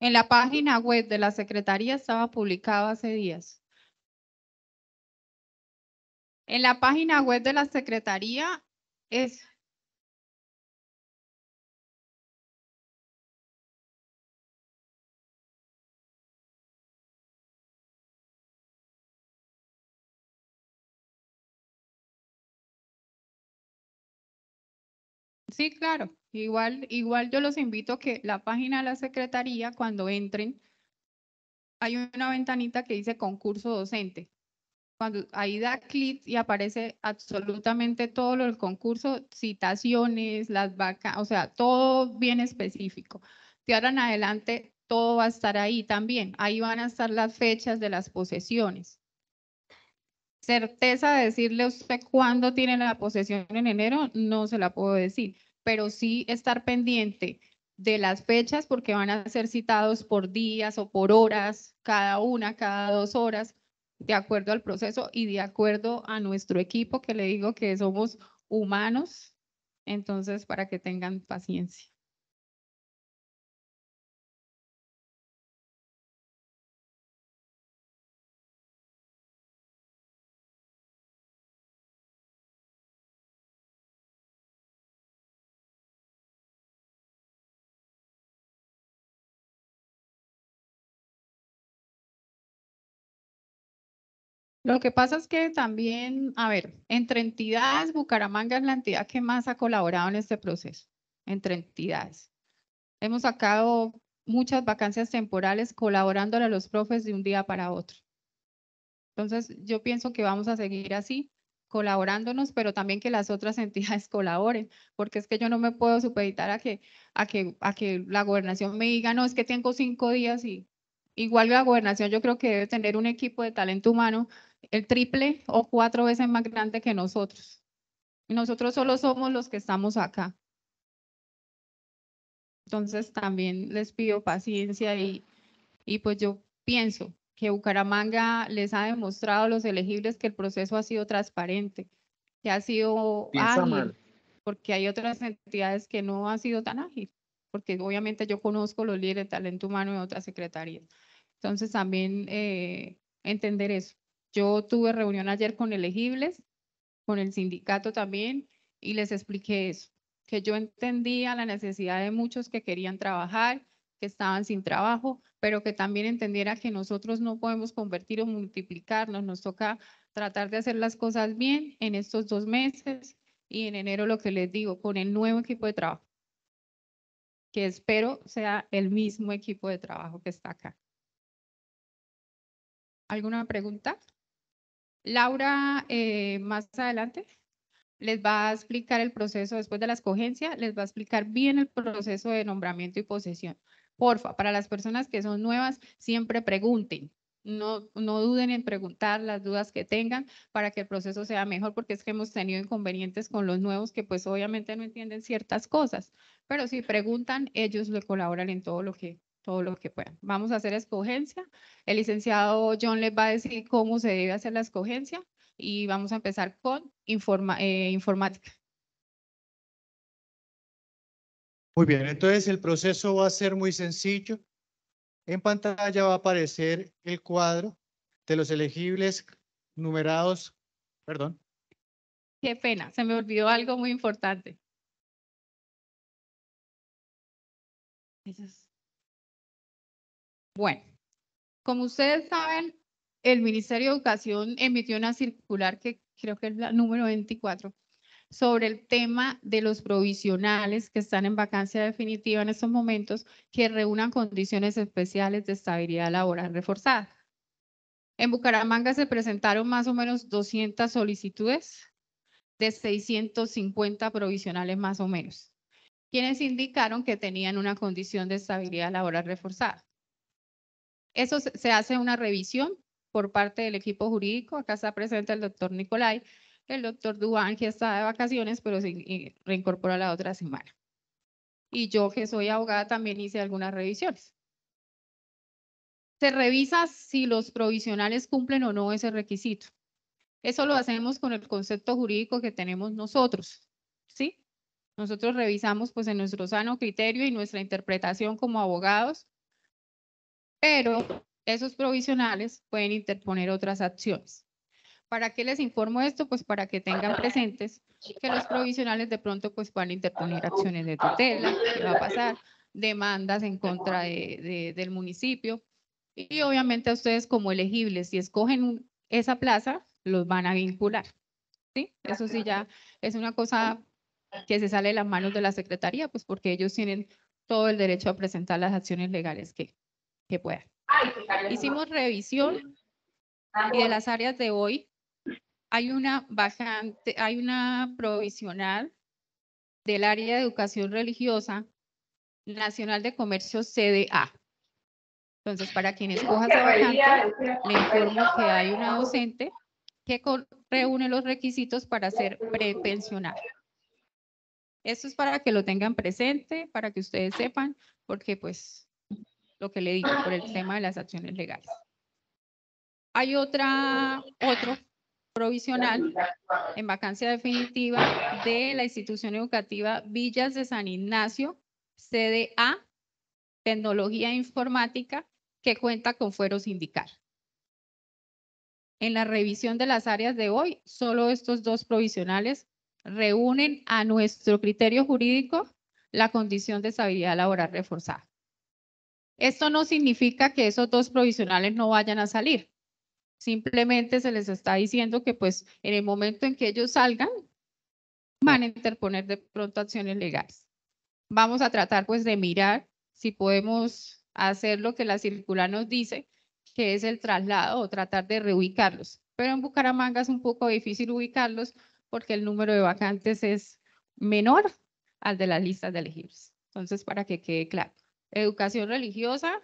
En la página web de la Secretaría estaba publicado hace días. En la página web de la Secretaría es, Sí, claro. Igual, igual yo los invito a que la página de la Secretaría, cuando entren, hay una ventanita que dice concurso docente. Cuando ahí da clic y aparece absolutamente todo lo del concurso, citaciones, las vacas, o sea, todo bien específico. De ahora en adelante, todo va a estar ahí también. Ahí van a estar las fechas de las posesiones. Certeza de decirle usted cuándo tiene la posesión en enero, no se la puedo decir pero sí estar pendiente de las fechas porque van a ser citados por días o por horas, cada una, cada dos horas, de acuerdo al proceso y de acuerdo a nuestro equipo, que le digo que somos humanos, entonces para que tengan paciencia. Lo que pasa es que también, a ver, entre entidades, Bucaramanga es la entidad que más ha colaborado en este proceso, entre entidades. Hemos sacado muchas vacancias temporales colaborándole a los profes de un día para otro. Entonces, yo pienso que vamos a seguir así, colaborándonos, pero también que las otras entidades colaboren, porque es que yo no me puedo supeditar a que, a que, a que la gobernación me diga, no, es que tengo cinco días y igual la gobernación yo creo que debe tener un equipo de talento humano el triple o cuatro veces más grande que nosotros. nosotros solo somos los que estamos acá. Entonces también les pido paciencia y, y pues yo pienso que Bucaramanga les ha demostrado a los elegibles que el proceso ha sido transparente, que ha sido ágil, porque hay otras entidades que no han sido tan ágil, porque obviamente yo conozco los líderes de talento humano y otras secretarías. Entonces también eh, entender eso. Yo tuve reunión ayer con elegibles, con el sindicato también, y les expliqué eso, que yo entendía la necesidad de muchos que querían trabajar, que estaban sin trabajo, pero que también entendiera que nosotros no podemos convertir o multiplicarnos, nos toca tratar de hacer las cosas bien en estos dos meses y en enero lo que les digo, con el nuevo equipo de trabajo, que espero sea el mismo equipo de trabajo que está acá. ¿Alguna pregunta? Laura, eh, más adelante, les va a explicar el proceso después de la escogencia, les va a explicar bien el proceso de nombramiento y posesión. Porfa, para las personas que son nuevas, siempre pregunten. No, no duden en preguntar las dudas que tengan para que el proceso sea mejor, porque es que hemos tenido inconvenientes con los nuevos que pues obviamente no entienden ciertas cosas, pero si preguntan, ellos le colaboran en todo lo que todo lo que puedan. Vamos a hacer escogencia. El licenciado John les va a decir cómo se debe hacer la escogencia y vamos a empezar con eh, informática. Muy bien, entonces el proceso va a ser muy sencillo. En pantalla va a aparecer el cuadro de los elegibles numerados, perdón. Qué pena, se me olvidó algo muy importante. Bueno, como ustedes saben, el Ministerio de Educación emitió una circular que creo que es la número 24 sobre el tema de los provisionales que están en vacancia definitiva en estos momentos que reúnan condiciones especiales de estabilidad laboral reforzada. En Bucaramanga se presentaron más o menos 200 solicitudes de 650 provisionales más o menos, quienes indicaron que tenían una condición de estabilidad laboral reforzada. Eso se hace una revisión por parte del equipo jurídico. Acá está presente el doctor Nicolai. El doctor Duan, que está de vacaciones, pero se reincorpora la otra semana. Y yo, que soy abogada, también hice algunas revisiones. Se revisa si los provisionales cumplen o no ese requisito. Eso lo hacemos con el concepto jurídico que tenemos nosotros, ¿sí? Nosotros revisamos pues en nuestro sano criterio y nuestra interpretación como abogados pero esos provisionales pueden interponer otras acciones. ¿Para qué les informo esto? Pues para que tengan presentes que los provisionales de pronto pues van a interponer acciones de tutela, va a pasar, demandas en contra de, del municipio. Y obviamente a ustedes como elegibles, si escogen esa plaza, los van a vincular. ¿sí? Eso sí ya es una cosa que se sale de las manos de la Secretaría, pues porque ellos tienen todo el derecho a presentar las acciones legales que, que pueda. Hicimos revisión y de las áreas de hoy hay una bajante, hay una provisional del área de educación religiosa nacional de comercio CDA. Entonces, para quienes cojan esa bajante, le informo que hay una docente que reúne los requisitos para ser prepensionada. Esto es para que lo tengan presente, para que ustedes sepan, porque pues lo que le digo, por el ah, tema de las acciones legales. Hay otra, otro provisional en vacancia definitiva de la institución educativa Villas de San Ignacio, CDA, tecnología informática, que cuenta con fuero sindical. En la revisión de las áreas de hoy, solo estos dos provisionales reúnen a nuestro criterio jurídico la condición de estabilidad laboral reforzada. Esto no significa que esos dos provisionales no vayan a salir. Simplemente se les está diciendo que pues en el momento en que ellos salgan, van a interponer de pronto acciones legales. Vamos a tratar pues de mirar si podemos hacer lo que la circular nos dice, que es el traslado o tratar de reubicarlos. Pero en Bucaramanga es un poco difícil ubicarlos porque el número de vacantes es menor al de las listas de elegibles. Entonces, para que quede claro. Educación Religiosa,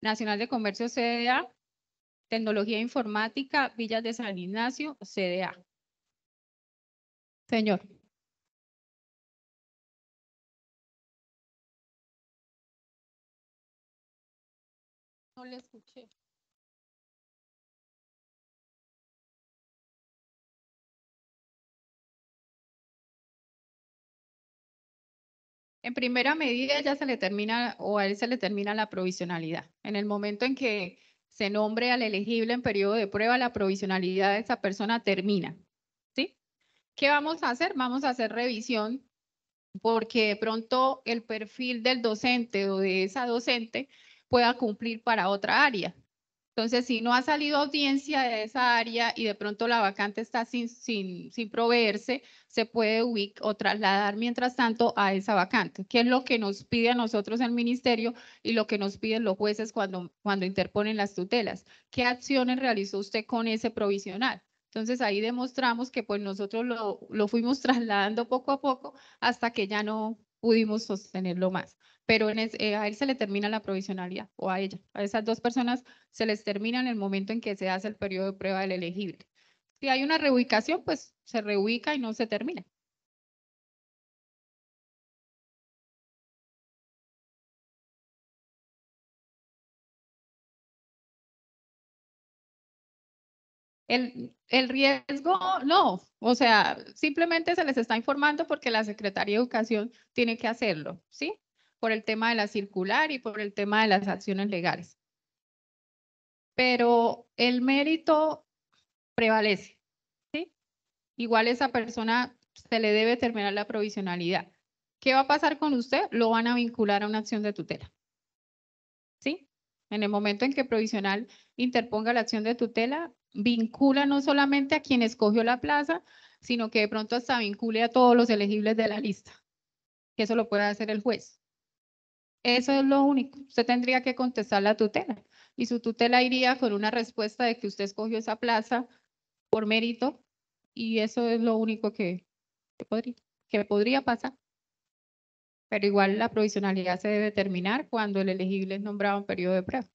Nacional de Comercio CDA, Tecnología Informática, Villas de San Ignacio, CDA. Señor. No le escuché. En primera medida ya se le termina o a él se le termina la provisionalidad. En el momento en que se nombre al elegible en periodo de prueba, la provisionalidad de esa persona termina. ¿Sí? ¿Qué vamos a hacer? Vamos a hacer revisión porque de pronto el perfil del docente o de esa docente pueda cumplir para otra área. Entonces, si no ha salido audiencia de esa área y de pronto la vacante está sin, sin, proveerse, se puede ubicar o trasladar mientras tanto a esa vacante, ¿Qué es lo que nos pide a nosotros el ministerio y lo que nos piden los jueces cuando, cuando interponen las tutelas. ¿Qué acciones realizó usted con ese provisional? Entonces ahí demostramos que pues nosotros lo, lo fuimos trasladando poco a poco hasta que ya no pudimos sostenerlo más pero eh, a él se le termina la provisionalidad o a ella. A esas dos personas se les termina en el momento en que se hace el periodo de prueba del elegible. Si hay una reubicación, pues se reubica y no se termina. El, el, riesgo, no, o sea, simplemente se les está informando porque la Secretaría de Educación tiene que hacerlo, ¿sí? por el tema de la circular y por el tema de las acciones legales. Pero el mérito prevalece. ¿sí? Igual esa persona se le debe terminar la provisionalidad. ¿Qué va a pasar con usted? Lo van a vincular a una acción de tutela. ¿Sí? En el momento en que provisional interponga la acción de tutela, vincula no solamente a quien escogió la plaza, sino que de pronto hasta vincule a todos los elegibles de la lista. Que eso lo puede hacer el juez. Eso es lo único. Usted tendría que contestar la tutela y su tutela iría con una respuesta de que usted escogió esa plaza por mérito y eso es lo único que, podría, que podría pasar. Pero igual la provisionalidad se debe determinar cuando el elegible es nombrado en periodo de prueba.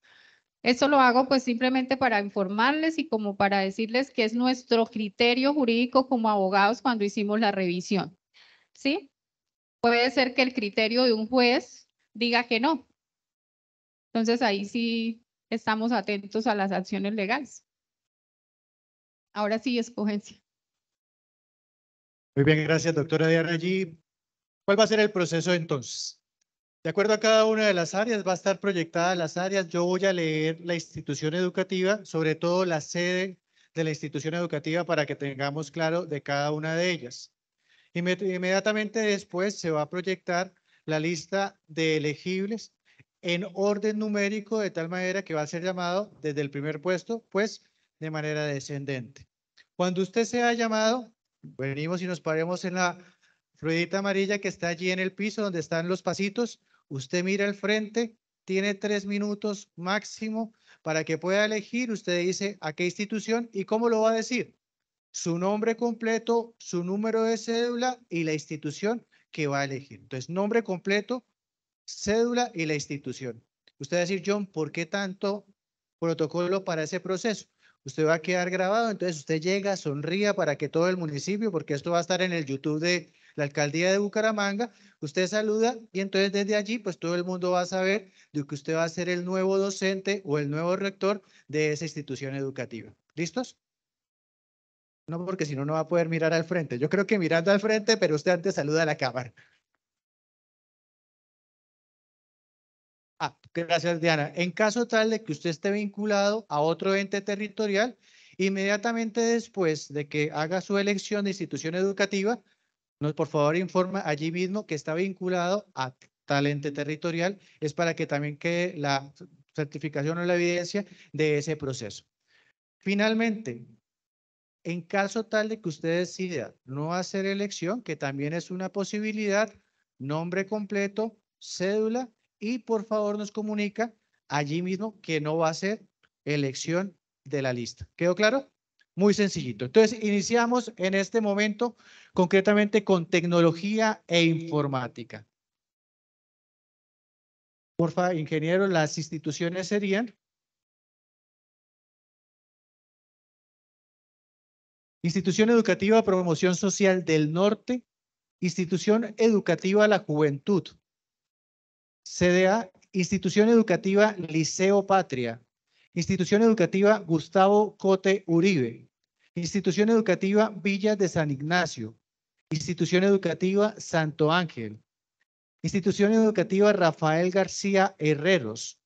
Eso lo hago pues simplemente para informarles y como para decirles que es nuestro criterio jurídico como abogados cuando hicimos la revisión. ¿Sí? Puede ser que el criterio de un juez diga que no. Entonces ahí sí estamos atentos a las acciones legales. Ahora sí, escogencia. Muy bien, gracias, doctora Diana. ¿cuál va a ser el proceso entonces? De acuerdo a cada una de las áreas, va a estar proyectada las áreas. Yo voy a leer la institución educativa, sobre todo la sede de la institución educativa para que tengamos claro de cada una de ellas. Y Inmediatamente después se va a proyectar la lista de elegibles en orden numérico de tal manera que va a ser llamado desde el primer puesto, pues de manera descendente. Cuando usted sea llamado, venimos y nos paremos en la ruedita amarilla que está allí en el piso donde están los pasitos. Usted mira al frente, tiene tres minutos máximo para que pueda elegir. Usted dice a qué institución y cómo lo va a decir. Su nombre completo, su número de cédula y la institución que va a elegir. Entonces, nombre completo, cédula y la institución. Usted va a decir, John, ¿por qué tanto protocolo para ese proceso? Usted va a quedar grabado, entonces usted llega, sonría para que todo el municipio, porque esto va a estar en el YouTube de la alcaldía de Bucaramanga, usted saluda y entonces desde allí, pues todo el mundo va a saber de que usted va a ser el nuevo docente o el nuevo rector de esa institución educativa. ¿Listos? No, porque si no, no va a poder mirar al frente. Yo creo que mirando al frente, pero usted antes saluda a la cámara. Ah, gracias, Diana. En caso tal de que usted esté vinculado a otro ente territorial, inmediatamente después de que haga su elección de institución educativa, nos por favor informa allí mismo que está vinculado a tal ente territorial. Es para que también quede la certificación o la evidencia de ese proceso. Finalmente, en caso tal de que usted decida no hacer elección, que también es una posibilidad, nombre completo, cédula y por favor nos comunica allí mismo que no va a ser elección de la lista. ¿Quedó claro? Muy sencillito. Entonces, iniciamos en este momento concretamente con tecnología e informática. favor, ingeniero, las instituciones serían Institución Educativa Promoción Social del Norte, Institución Educativa La Juventud, CDA, Institución Educativa Liceo Patria, Institución Educativa Gustavo Cote Uribe, Institución Educativa Villa de San Ignacio, Institución Educativa Santo Ángel, Institución Educativa Rafael García Herreros,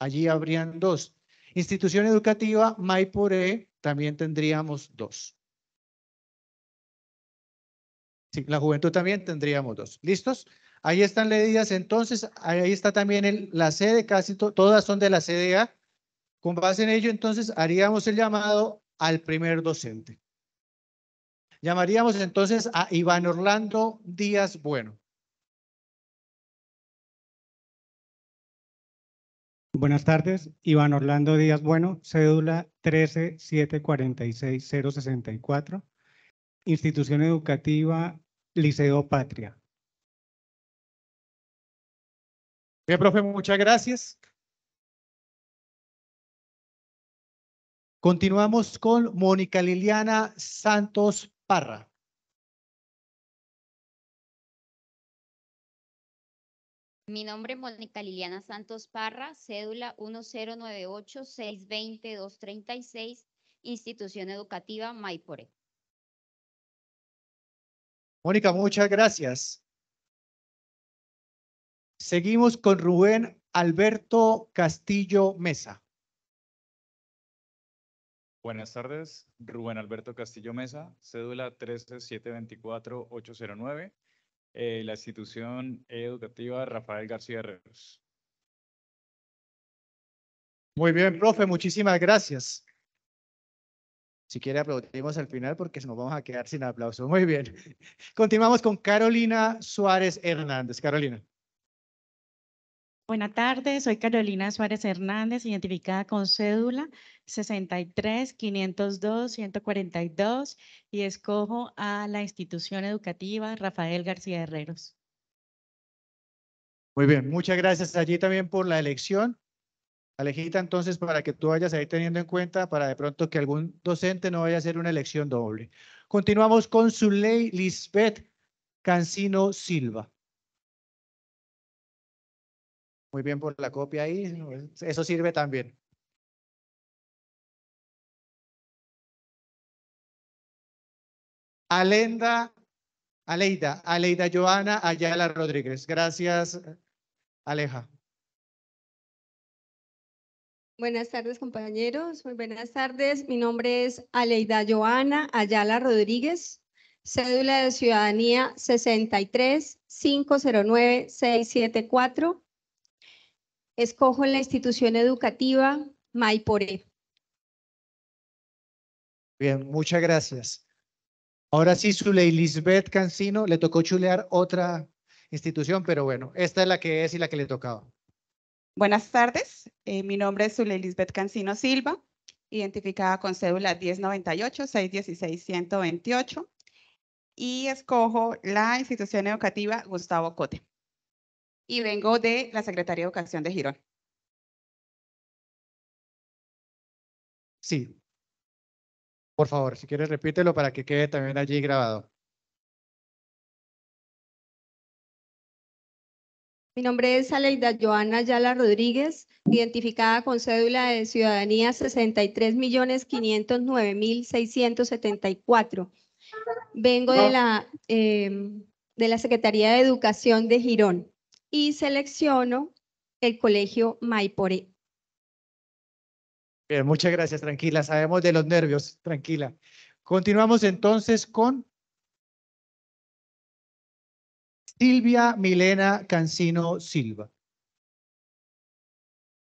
allí habrían dos, Institución Educativa Maipuré, también tendríamos dos. Sí, la juventud también tendríamos dos. ¿Listos? Ahí están leídas entonces, ahí está también la sede, casi todas son de la CDA. Con base en ello, entonces, haríamos el llamado al primer docente. Llamaríamos entonces a Iván Orlando Díaz Bueno. Buenas tardes, Iván Orlando Díaz Bueno, cédula 13746064, institución educativa Liceo Patria. Bien, profe, muchas gracias. Continuamos con Mónica Liliana Santos Parra. Mi nombre es Mónica Liliana Santos Parra, cédula 1098-620-236, institución educativa Maipore. Mónica, muchas gracias. Seguimos con Rubén Alberto Castillo Mesa. Buenas tardes, Rubén Alberto Castillo Mesa, cédula 13724-809, eh, la institución educativa Rafael García Herreros. Muy bien, profe, muchísimas gracias. Si quiere, aplaudimos al final porque nos vamos a quedar sin aplauso. Muy bien. Continuamos con Carolina Suárez Hernández. Carolina. Buenas tardes, soy Carolina Suárez Hernández, identificada con cédula 63 502 142 y escojo a la institución educativa Rafael García Herreros. Muy bien, muchas gracias allí también por la elección. Alejita, entonces, para que tú vayas ahí teniendo en cuenta para de pronto que algún docente no vaya a hacer una elección doble. Continuamos con su ley Lisbeth Cancino Silva. Muy bien por la copia ahí. Eso sirve también. Alenda, Aleida, Aleida Joana Ayala Rodríguez. Gracias, Aleja. Buenas tardes, compañeros. Muy buenas tardes. Mi nombre es Aleida Joana Ayala Rodríguez, cédula de ciudadanía 63 509 674 escojo la institución educativa Maiporé. Bien, muchas gracias. Ahora sí, Zuley Lisbeth Cancino, le tocó chulear otra institución, pero bueno, esta es la que es y la que le tocaba. Buenas tardes, eh, mi nombre es Zuley Lisbeth Cancino Silva, identificada con cédula 1098-616-128 y escojo la institución educativa Gustavo Cote y vengo de la Secretaría de Educación de Girón. Sí. Por favor, si quieres repítelo para que quede también allí grabado. Mi nombre es Aleida Joana Ayala Rodríguez, identificada con cédula de ciudadanía 63.509.674. Vengo de la, eh, de la Secretaría de Educación de Girón y selecciono el colegio Maiporé. Bien, muchas gracias, tranquila. Sabemos de los nervios, tranquila. Continuamos entonces con Silvia Milena Cancino Silva.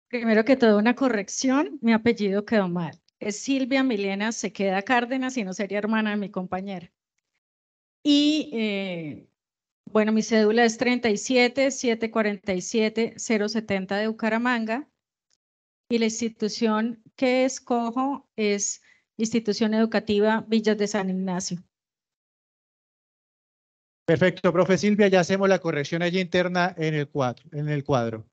Primero que todo, una corrección. Mi apellido quedó mal. Es Silvia Milena, se queda Cárdenas y no sería hermana de mi compañera. Y eh, bueno, mi cédula es 37-747-070 de Bucaramanga y la institución que escojo es Institución Educativa Villas de San Ignacio. Perfecto, profe Silvia, ya hacemos la corrección allí interna en el cuadro. En el cuadro.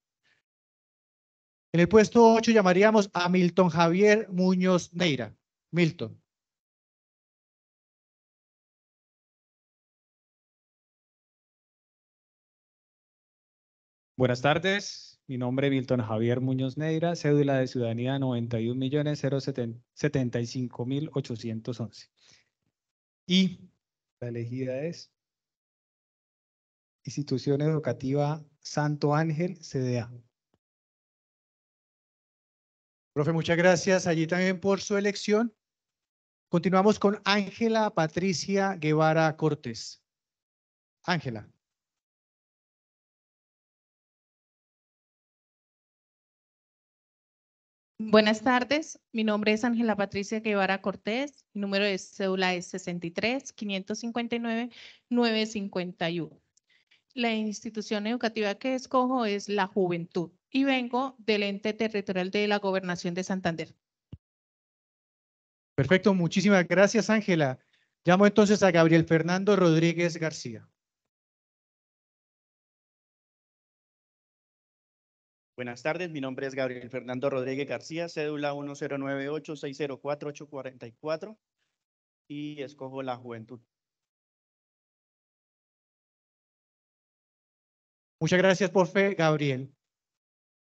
En el puesto 8 llamaríamos a Milton Javier Muñoz Neira. Milton. Buenas tardes, mi nombre es Milton Javier Muñoz Neira, cédula de ciudadanía 91.075.811. Y la elegida es Institución Educativa Santo Ángel, CDA. Profe, muchas gracias allí también por su elección. Continuamos con Ángela Patricia Guevara Cortés. Ángela. Buenas tardes, mi nombre es Ángela Patricia Guevara Cortés, mi número de cédula es 63-559-951. La institución educativa que escojo es la juventud y vengo del ente territorial de la gobernación de Santander. Perfecto, muchísimas gracias Ángela. Llamo entonces a Gabriel Fernando Rodríguez García. Buenas tardes, mi nombre es Gabriel Fernando Rodríguez García, cédula 1098 604 y escojo la juventud. Muchas gracias, por fe, Gabriel.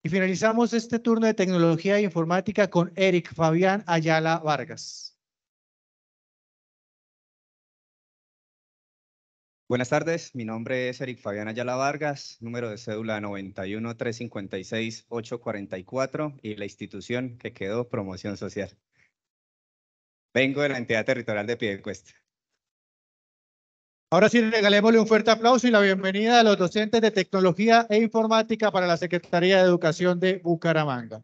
Y finalizamos este turno de tecnología e informática con Eric Fabián Ayala Vargas. Buenas tardes, mi nombre es Eric Fabián Ayala Vargas, número de cédula 91-356-844 y la institución que quedó Promoción Social. Vengo de la entidad territorial de Piedecuesta. Ahora sí, regalémosle un fuerte aplauso y la bienvenida a los docentes de Tecnología e Informática para la Secretaría de Educación de Bucaramanga.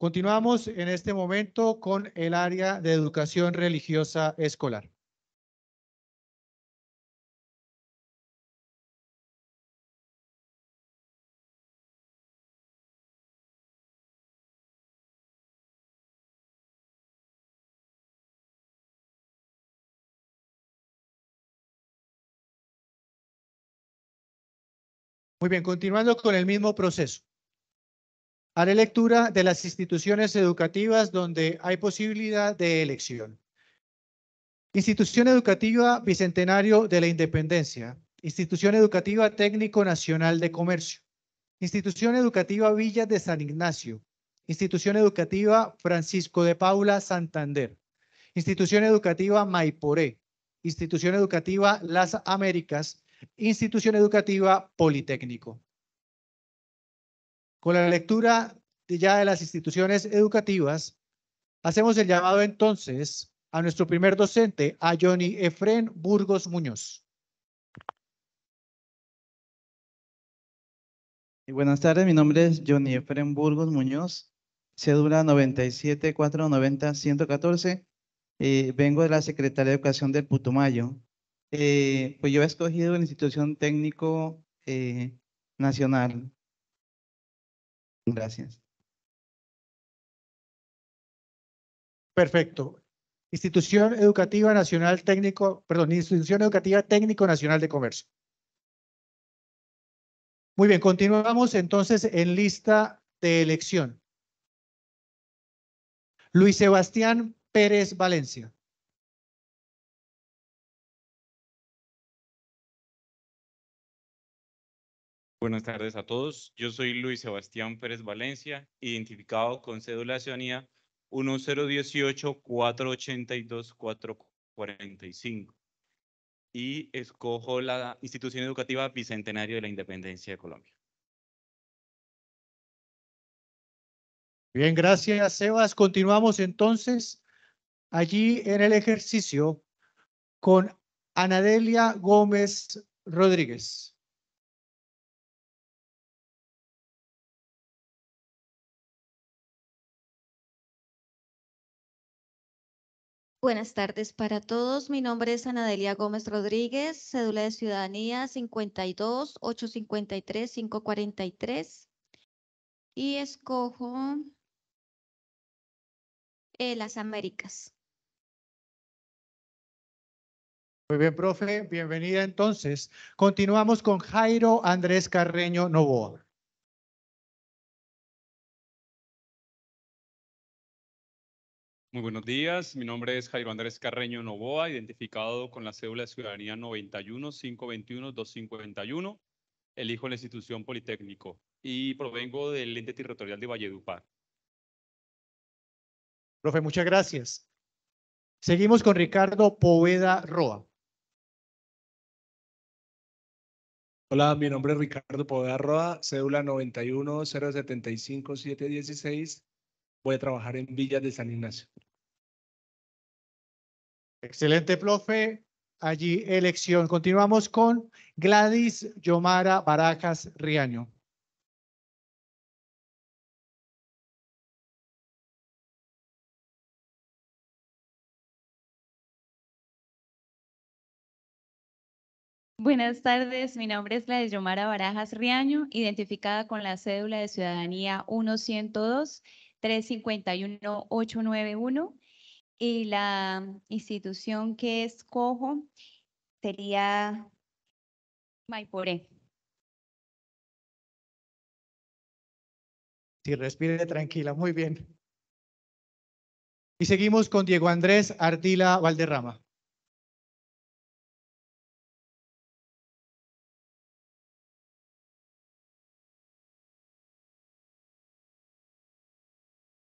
Continuamos en este momento con el área de educación religiosa escolar. Muy bien, continuando con el mismo proceso. Haré lectura de las instituciones educativas donde hay posibilidad de elección. Institución Educativa Bicentenario de la Independencia. Institución Educativa Técnico Nacional de Comercio. Institución Educativa Villa de San Ignacio. Institución Educativa Francisco de Paula Santander. Institución Educativa Maiporé. Institución Educativa Las Américas. Institución Educativa Politécnico. Con la lectura ya de las instituciones educativas, hacemos el llamado entonces a nuestro primer docente, a Johnny Efren Burgos Muñoz. Y buenas tardes, mi nombre es Johnny Efren Burgos Muñoz, cédula 97490114. Eh, vengo de la Secretaría de Educación del Putumayo. Eh, pues yo he escogido la institución técnico eh, nacional. Gracias. Perfecto. Institución Educativa Nacional Técnico, perdón, Institución Educativa Técnico Nacional de Comercio. Muy bien, continuamos entonces en lista de elección. Luis Sebastián Pérez Valencia. Buenas tardes a todos. Yo soy Luis Sebastián Pérez Valencia, identificado con cédula de ciudadanía 1018 482 445 Y escojo la institución educativa Bicentenario de la Independencia de Colombia. Bien, gracias, Sebas. Continuamos entonces allí en el ejercicio con Anadelia Gómez Rodríguez. Buenas tardes para todos. Mi nombre es Anadelia Gómez Rodríguez, cédula de ciudadanía 52 853 543 y escojo eh, las Américas. Muy bien, profe, bienvenida entonces. Continuamos con Jairo Andrés Carreño Novoa. Muy buenos días, mi nombre es Jairo Andrés Carreño Novoa, identificado con la cédula de ciudadanía 91-521-251. Elijo la institución Politécnico y provengo del ente territorial de Valledupar. Profe, muchas gracias. Seguimos con Ricardo Poveda Roa. Hola, mi nombre es Ricardo Poveda Roa, cédula 91-075-716 voy a trabajar en Villas de San Ignacio. Excelente, profe. Allí elección. Continuamos con Gladys Yomara Barajas Riaño. Buenas tardes, mi nombre es Gladys Yomara Barajas Riaño, identificada con la cédula de ciudadanía 102, 351-891 y la institución que escojo sería Maiporé. Sí, respire tranquila, muy bien. Y seguimos con Diego Andrés Ardila Valderrama.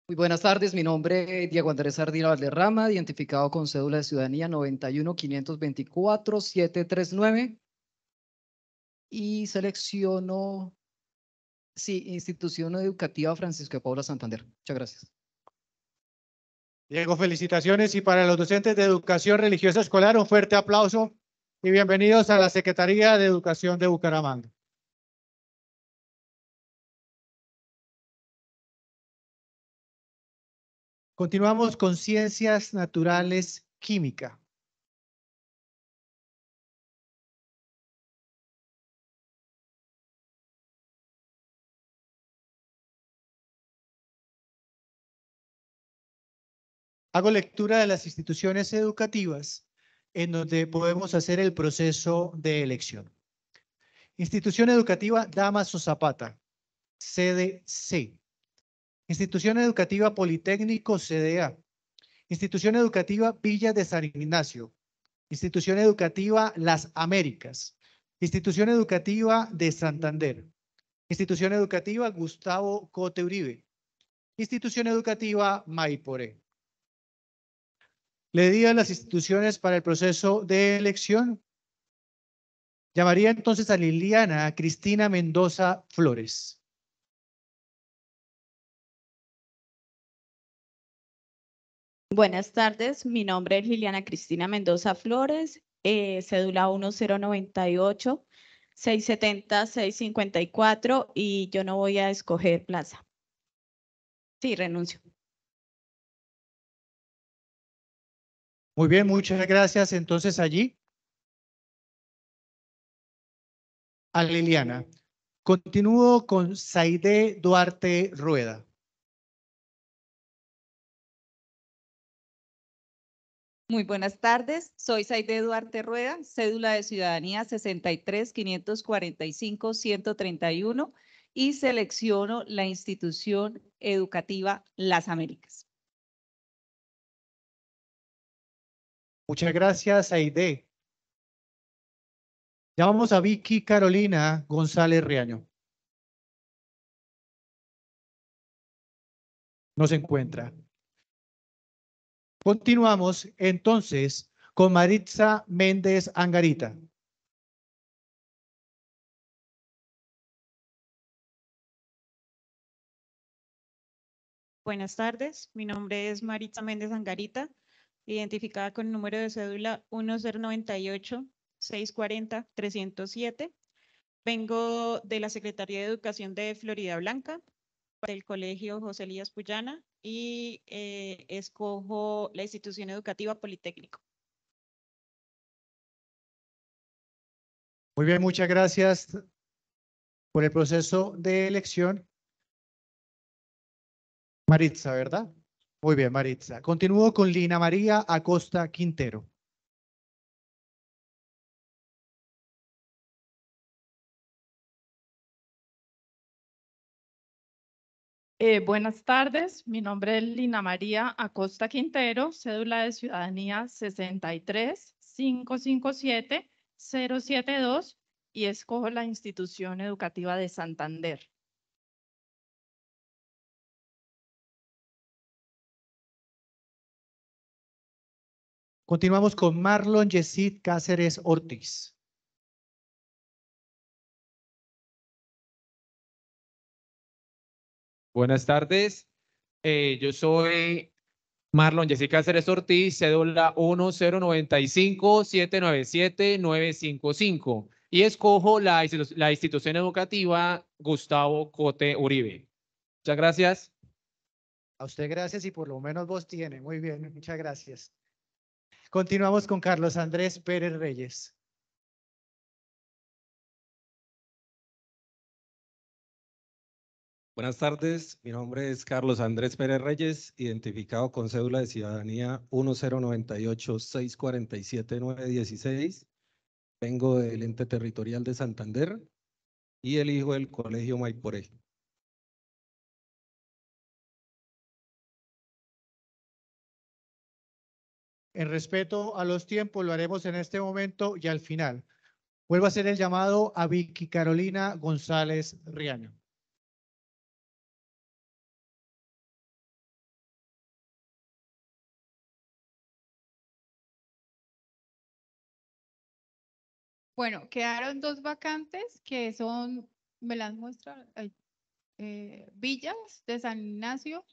Muy buenas tardes, mi nombre es Diego Andrés Ardila Valderrama, identificado con cédula de ciudadanía 91-524-739 y selecciono, sí, institución educativa Francisco de Paula Santander. Muchas gracias. Diego, felicitaciones y para los docentes de educación religiosa escolar un fuerte aplauso y bienvenidos a la Secretaría de Educación de Bucaramanga. Continuamos con ciencias naturales química. Hago lectura de las instituciones educativas en donde podemos hacer el proceso de elección. Institución Educativa Damaso Zapata, CDC. Institución Educativa Politécnico CDA, Institución Educativa Villa de San Ignacio, Institución Educativa Las Américas, Institución Educativa de Santander, Institución Educativa Gustavo Cote Uribe, Institución Educativa Maiporé. Le di a las instituciones para el proceso de elección. Llamaría entonces a Liliana Cristina Mendoza Flores. Buenas tardes, mi nombre es Liliana Cristina Mendoza Flores, eh, cédula 1098 670 654 y yo no voy a escoger plaza. Sí, renuncio. Muy bien, muchas gracias. Entonces allí a Liliana. Continúo con Saide Duarte Rueda. Muy buenas tardes, soy Saide Duarte Rueda, cédula de ciudadanía 63 545 131 y selecciono la institución educativa Las Américas. Muchas gracias, Aide. Llamamos a Vicky Carolina González Riaño. No se encuentra. Continuamos entonces con Maritza Méndez Angarita. Buenas tardes, mi nombre es Maritza Méndez Angarita, identificada con el número de cédula 1098-640-307. Vengo de la Secretaría de Educación de Florida Blanca, del Colegio José Elías Puyana, y eh, escojo la institución educativa Politécnico. Muy bien, muchas gracias por el proceso de elección. Maritza, ¿verdad? Muy bien, Maritza. Continúo con Lina María Acosta Quintero. Eh, buenas tardes, mi nombre es Lina María Acosta Quintero, cédula de ciudadanía 557 072 y escojo la institución educativa de Santander. Continuamos con Marlon Yesid Cáceres Ortiz. Buenas tardes. Eh, yo soy Marlon Jessica Ceres Ortiz, cédula 1095-797-955 y escojo la, la institución educativa Gustavo Cote Uribe. Muchas gracias. A usted gracias y por lo menos vos tiene. Muy bien, muchas gracias. Continuamos con Carlos Andrés Pérez Reyes. Buenas tardes, mi nombre es Carlos Andrés Pérez Reyes, identificado con cédula de ciudadanía 1098-647-916. Vengo del ente territorial de Santander y elijo el Colegio Maiporé. En respeto a los tiempos, lo haremos en este momento y al final. Vuelvo a hacer el llamado a Vicky Carolina González Riaño. Bueno, quedaron dos vacantes que son, me las muestra, eh, Villas de San Ignacio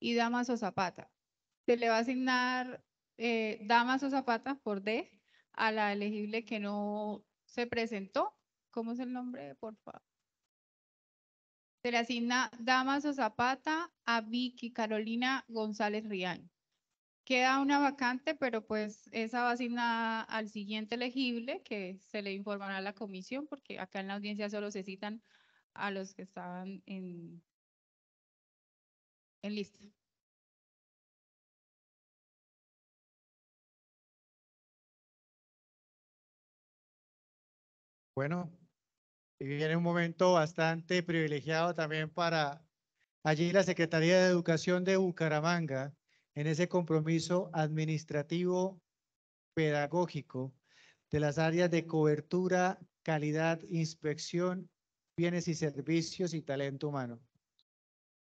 y Damaso Zapata. Se le va a asignar Damas eh, Damaso Zapata por D a la elegible que no se presentó. ¿Cómo es el nombre? Por favor. Se le asigna Damaso Zapata a Vicky Carolina González Rián. Queda una vacante, pero pues esa va asignada al siguiente elegible que se le informará a la comisión, porque acá en la audiencia solo se citan a los que estaban en, en lista. Bueno, y viene un momento bastante privilegiado también para allí la Secretaría de Educación de Bucaramanga, en ese compromiso administrativo pedagógico de las áreas de cobertura, calidad, inspección, bienes y servicios y talento humano.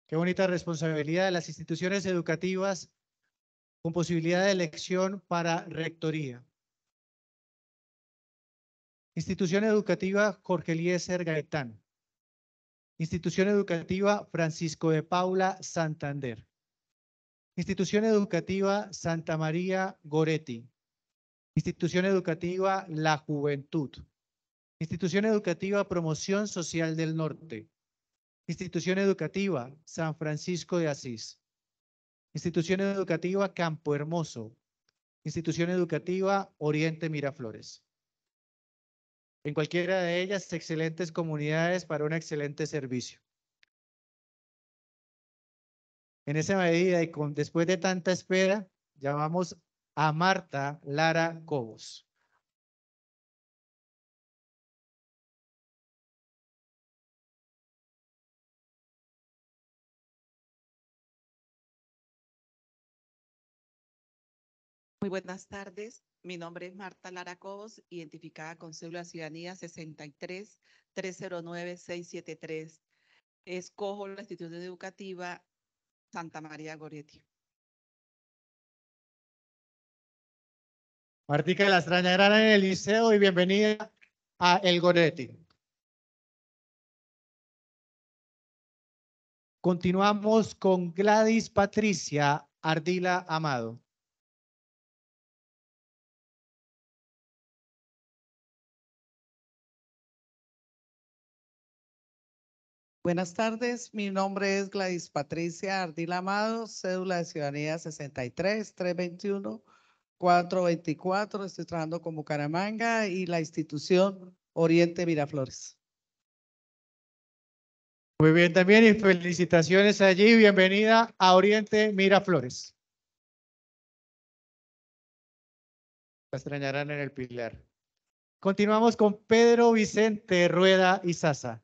Qué bonita responsabilidad de las instituciones educativas con posibilidad de elección para rectoría. Institución Educativa Jorge Eliezer Gaitán. Institución Educativa Francisco de Paula Santander. Institución Educativa Santa María Goretti. Institución Educativa La Juventud. Institución Educativa Promoción Social del Norte. Institución Educativa San Francisco de Asís. Institución Educativa Campo Hermoso. Institución Educativa Oriente Miraflores. En cualquiera de ellas, excelentes comunidades para un excelente servicio en esa medida y con, después de tanta espera, llamamos a Marta Lara Cobos. Muy buenas tardes. Mi nombre es Marta Lara Cobos, identificada con de ciudadanía 63 309 673. Escojo la institución educativa Santa María Goretti. Martica la extraña gran en el liceo y bienvenida a El Goretti. Continuamos con Gladys Patricia Ardila Amado. Buenas tardes, mi nombre es Gladys Patricia Ardil Amado, cédula de ciudadanía 63 321 424. Estoy trabajando con Bucaramanga y la institución Oriente Miraflores. Muy bien, también y felicitaciones allí. Bienvenida a Oriente Miraflores. La extrañarán en el pilar. Continuamos con Pedro Vicente Rueda y Sasa.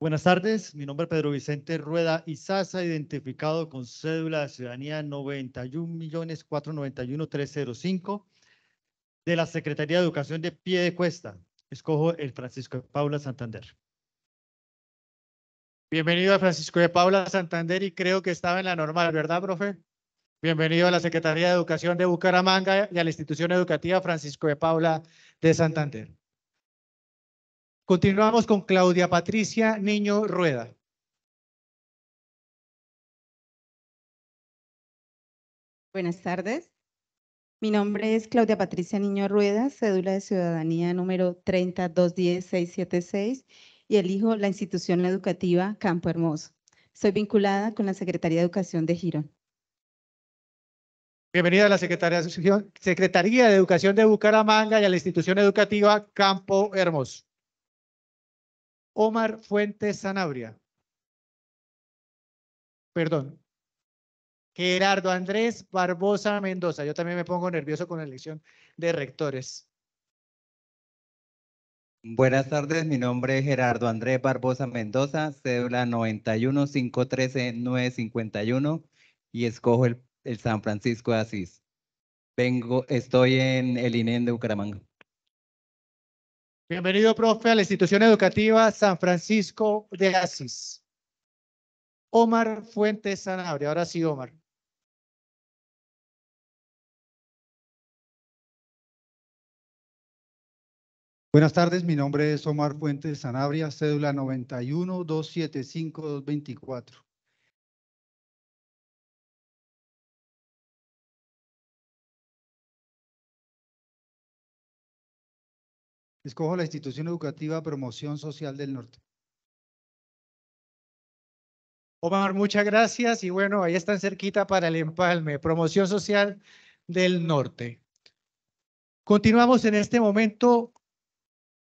Buenas tardes, mi nombre es Pedro Vicente Rueda y Sasa, identificado con cédula de ciudadanía millones 91.491.305 de la Secretaría de Educación de Pie de Cuesta. Escojo el Francisco de Paula Santander. Bienvenido a Francisco de Paula Santander y creo que estaba en la normal, ¿verdad, profe? Bienvenido a la Secretaría de Educación de Bucaramanga y a la institución educativa Francisco de Paula de Santander. Continuamos con Claudia Patricia Niño Rueda. Buenas tardes. Mi nombre es Claudia Patricia Niño Rueda, cédula de ciudadanía número seis y elijo la institución educativa Campo Hermoso. Soy vinculada con la Secretaría de Educación de Girón. Bienvenida a la Secretaría de Educación de Bucaramanga y a la institución educativa Campo Hermoso. Omar Fuentes Sanabria. Perdón. Gerardo Andrés Barbosa Mendoza. Yo también me pongo nervioso con la elección de rectores. Buenas tardes, mi nombre es Gerardo Andrés Barbosa Mendoza, cédula 91513951 y escojo el, el San Francisco de Asís. Vengo, estoy en el INEN de Bucaramanga. Bienvenido, profe, a la institución educativa San Francisco de Asís. Omar Fuentes Sanabria. Ahora sí, Omar. Buenas tardes, mi nombre es Omar Fuentes Sanabria, cédula 91-275-224. Escojo la institución educativa Promoción Social del Norte. Omar, muchas gracias. Y bueno, ahí están cerquita para el empalme, Promoción Social del Norte. Continuamos en este momento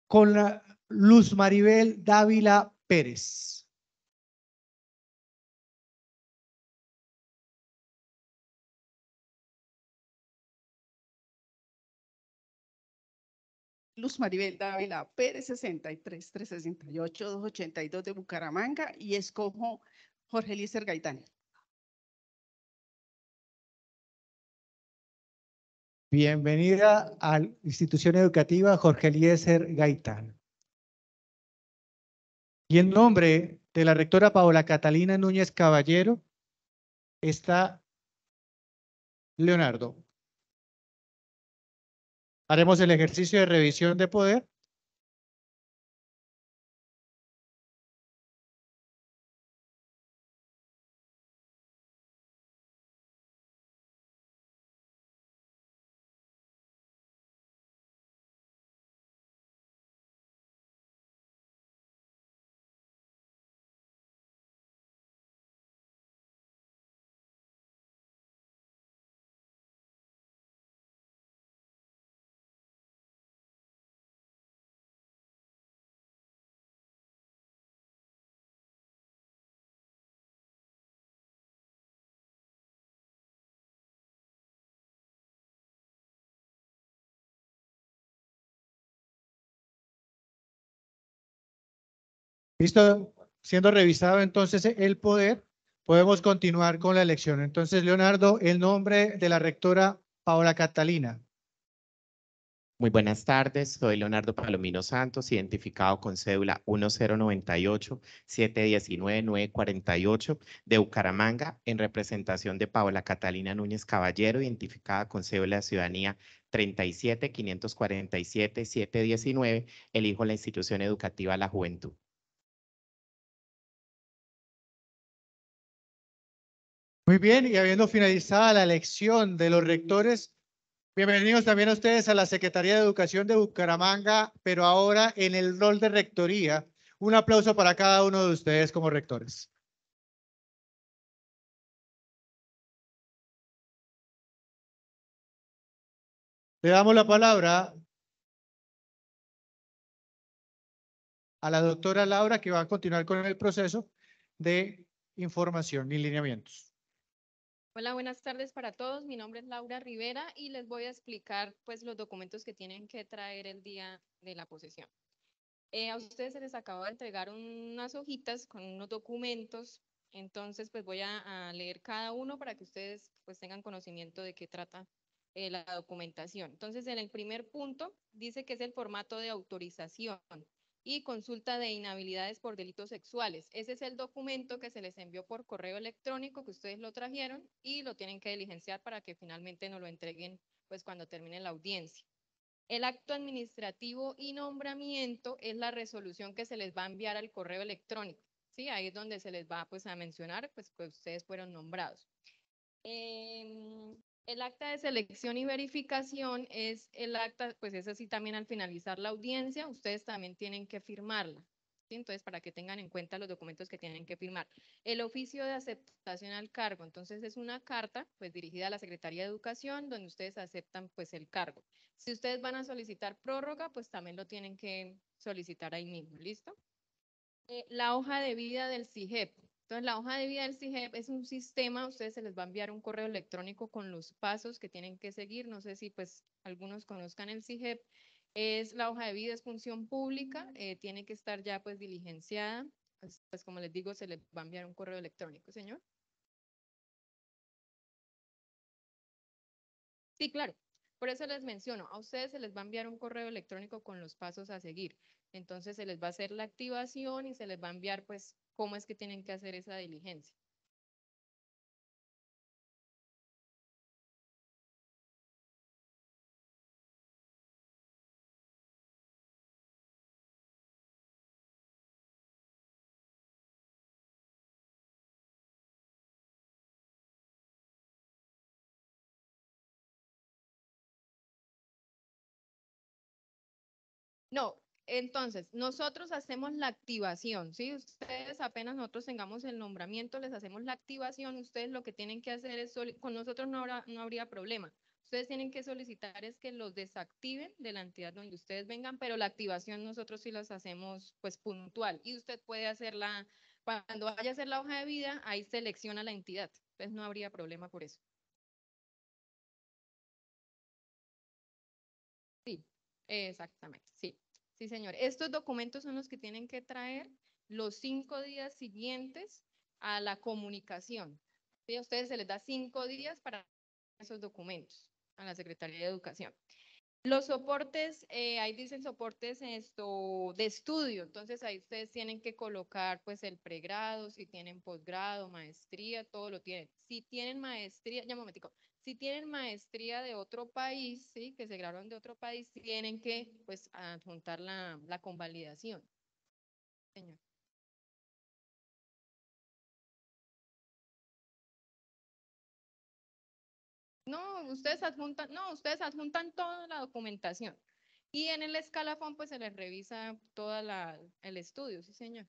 con la Luz Maribel Dávila Pérez. Luz Maribel Dávila Pérez, 368 282 de Bucaramanga y escojo Jorge Eliezer Gaitán. Bienvenida a la institución educativa Jorge Eliezer Gaitán. Y en nombre de la rectora Paola Catalina Núñez Caballero está Leonardo. Haremos el ejercicio de revisión de poder Listo, siendo revisado entonces el poder, podemos continuar con la elección. Entonces, Leonardo, el nombre de la rectora Paola Catalina. Muy buenas tardes, soy Leonardo Palomino Santos, identificado con cédula 1098-719-948 de Bucaramanga, en representación de Paola Catalina Núñez Caballero, identificada con cédula de ciudadanía 37-547-719, elijo la institución educativa La Juventud. Muy bien, y habiendo finalizada la elección de los rectores, bienvenidos también a ustedes a la Secretaría de Educación de Bucaramanga, pero ahora en el rol de rectoría. Un aplauso para cada uno de ustedes como rectores. Le damos la palabra a la doctora Laura, que va a continuar con el proceso de información y lineamientos. Hola, buenas tardes para todos. Mi nombre es Laura Rivera y les voy a explicar pues los documentos que tienen que traer el día de la posesión. Eh, a ustedes se les acaba de entregar unas hojitas con unos documentos, entonces pues voy a, leer cada uno para que ustedes pues tengan conocimiento de qué trata eh, la documentación. Entonces en el primer punto dice que es el formato de autorización y consulta de inhabilidades por delitos sexuales. Ese es el documento que se les envió por correo electrónico, que ustedes lo trajeron y lo tienen que diligenciar para que finalmente nos lo entreguen pues cuando termine la audiencia. El acto administrativo y nombramiento es la resolución que se les va a enviar al correo electrónico. Sí, ahí es donde se les va pues, a mencionar pues, que ustedes fueron nombrados. Em, el acta de selección y verificación es el acta, pues es así también al finalizar la audiencia, ustedes también tienen que firmarla. ¿sí? Entonces, para que tengan en cuenta los documentos que tienen que firmar. El oficio de aceptación al cargo, entonces es una carta pues dirigida a la Secretaría de Educación donde ustedes aceptan pues el cargo. Si ustedes van a solicitar prórroga, pues también lo tienen que solicitar ahí mismo, ¿listo? Eh, la hoja de vida del CIGEP, entonces, la hoja de vida del CIGEP es un sistema, ustedes se les va a enviar un correo electrónico con los pasos que tienen que seguir. No sé si pues algunos conozcan el CIGEP. Es la hoja de vida, es función pública, eh, tiene que estar ya pues diligenciada. pues como les digo, se les va a enviar un correo electrónico, señor. Sí, claro. Por eso les menciono, a ustedes se les va a enviar un correo electrónico con los pasos a seguir. Entonces se les va a hacer la activación y se les va a enviar pues cómo es que tienen que hacer esa diligencia. No, entonces, nosotros hacemos la activación, ¿sí? Ustedes apenas nosotros tengamos el nombramiento, les hacemos la activación, ustedes lo que tienen que hacer es, con nosotros no habría problema. Ustedes tienen que solicitar es que los desactiven de la entidad donde ustedes vengan, pero la activación nosotros sí las hacemos pues puntual y usted puede hacerla, cuando vaya a hacer la hoja de vida, ahí selecciona la entidad, entonces no habría problema por eso. Sí, exactamente, sí. Sí, señor. Estos documentos son los que tienen que traer los cinco días siguientes a la comunicación. A ustedes se les da cinco días para esos documentos a la Secretaría de Educación. Los soportes, eh, ahí dicen soportes de estudio, entonces ahí ustedes tienen que colocar pues el pregrado, si tienen posgrado, maestría, todo lo tienen. Si tienen maestría, ya un momentico, si tienen maestría de otro país, ¿sí? que se graduaron de otro país, tienen que pues, adjuntar la, la convalidación. Señor. No, ustedes adjuntan, no, ustedes adjuntan toda la documentación. Y en el escalafón, pues se les revisa todo el estudio, sí, señor.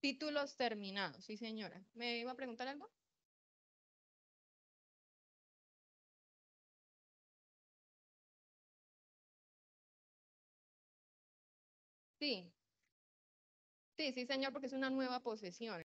Títulos terminados, sí, señora. ¿Me iba a preguntar algo? Sí. Sí, señor, porque es una nueva posesión.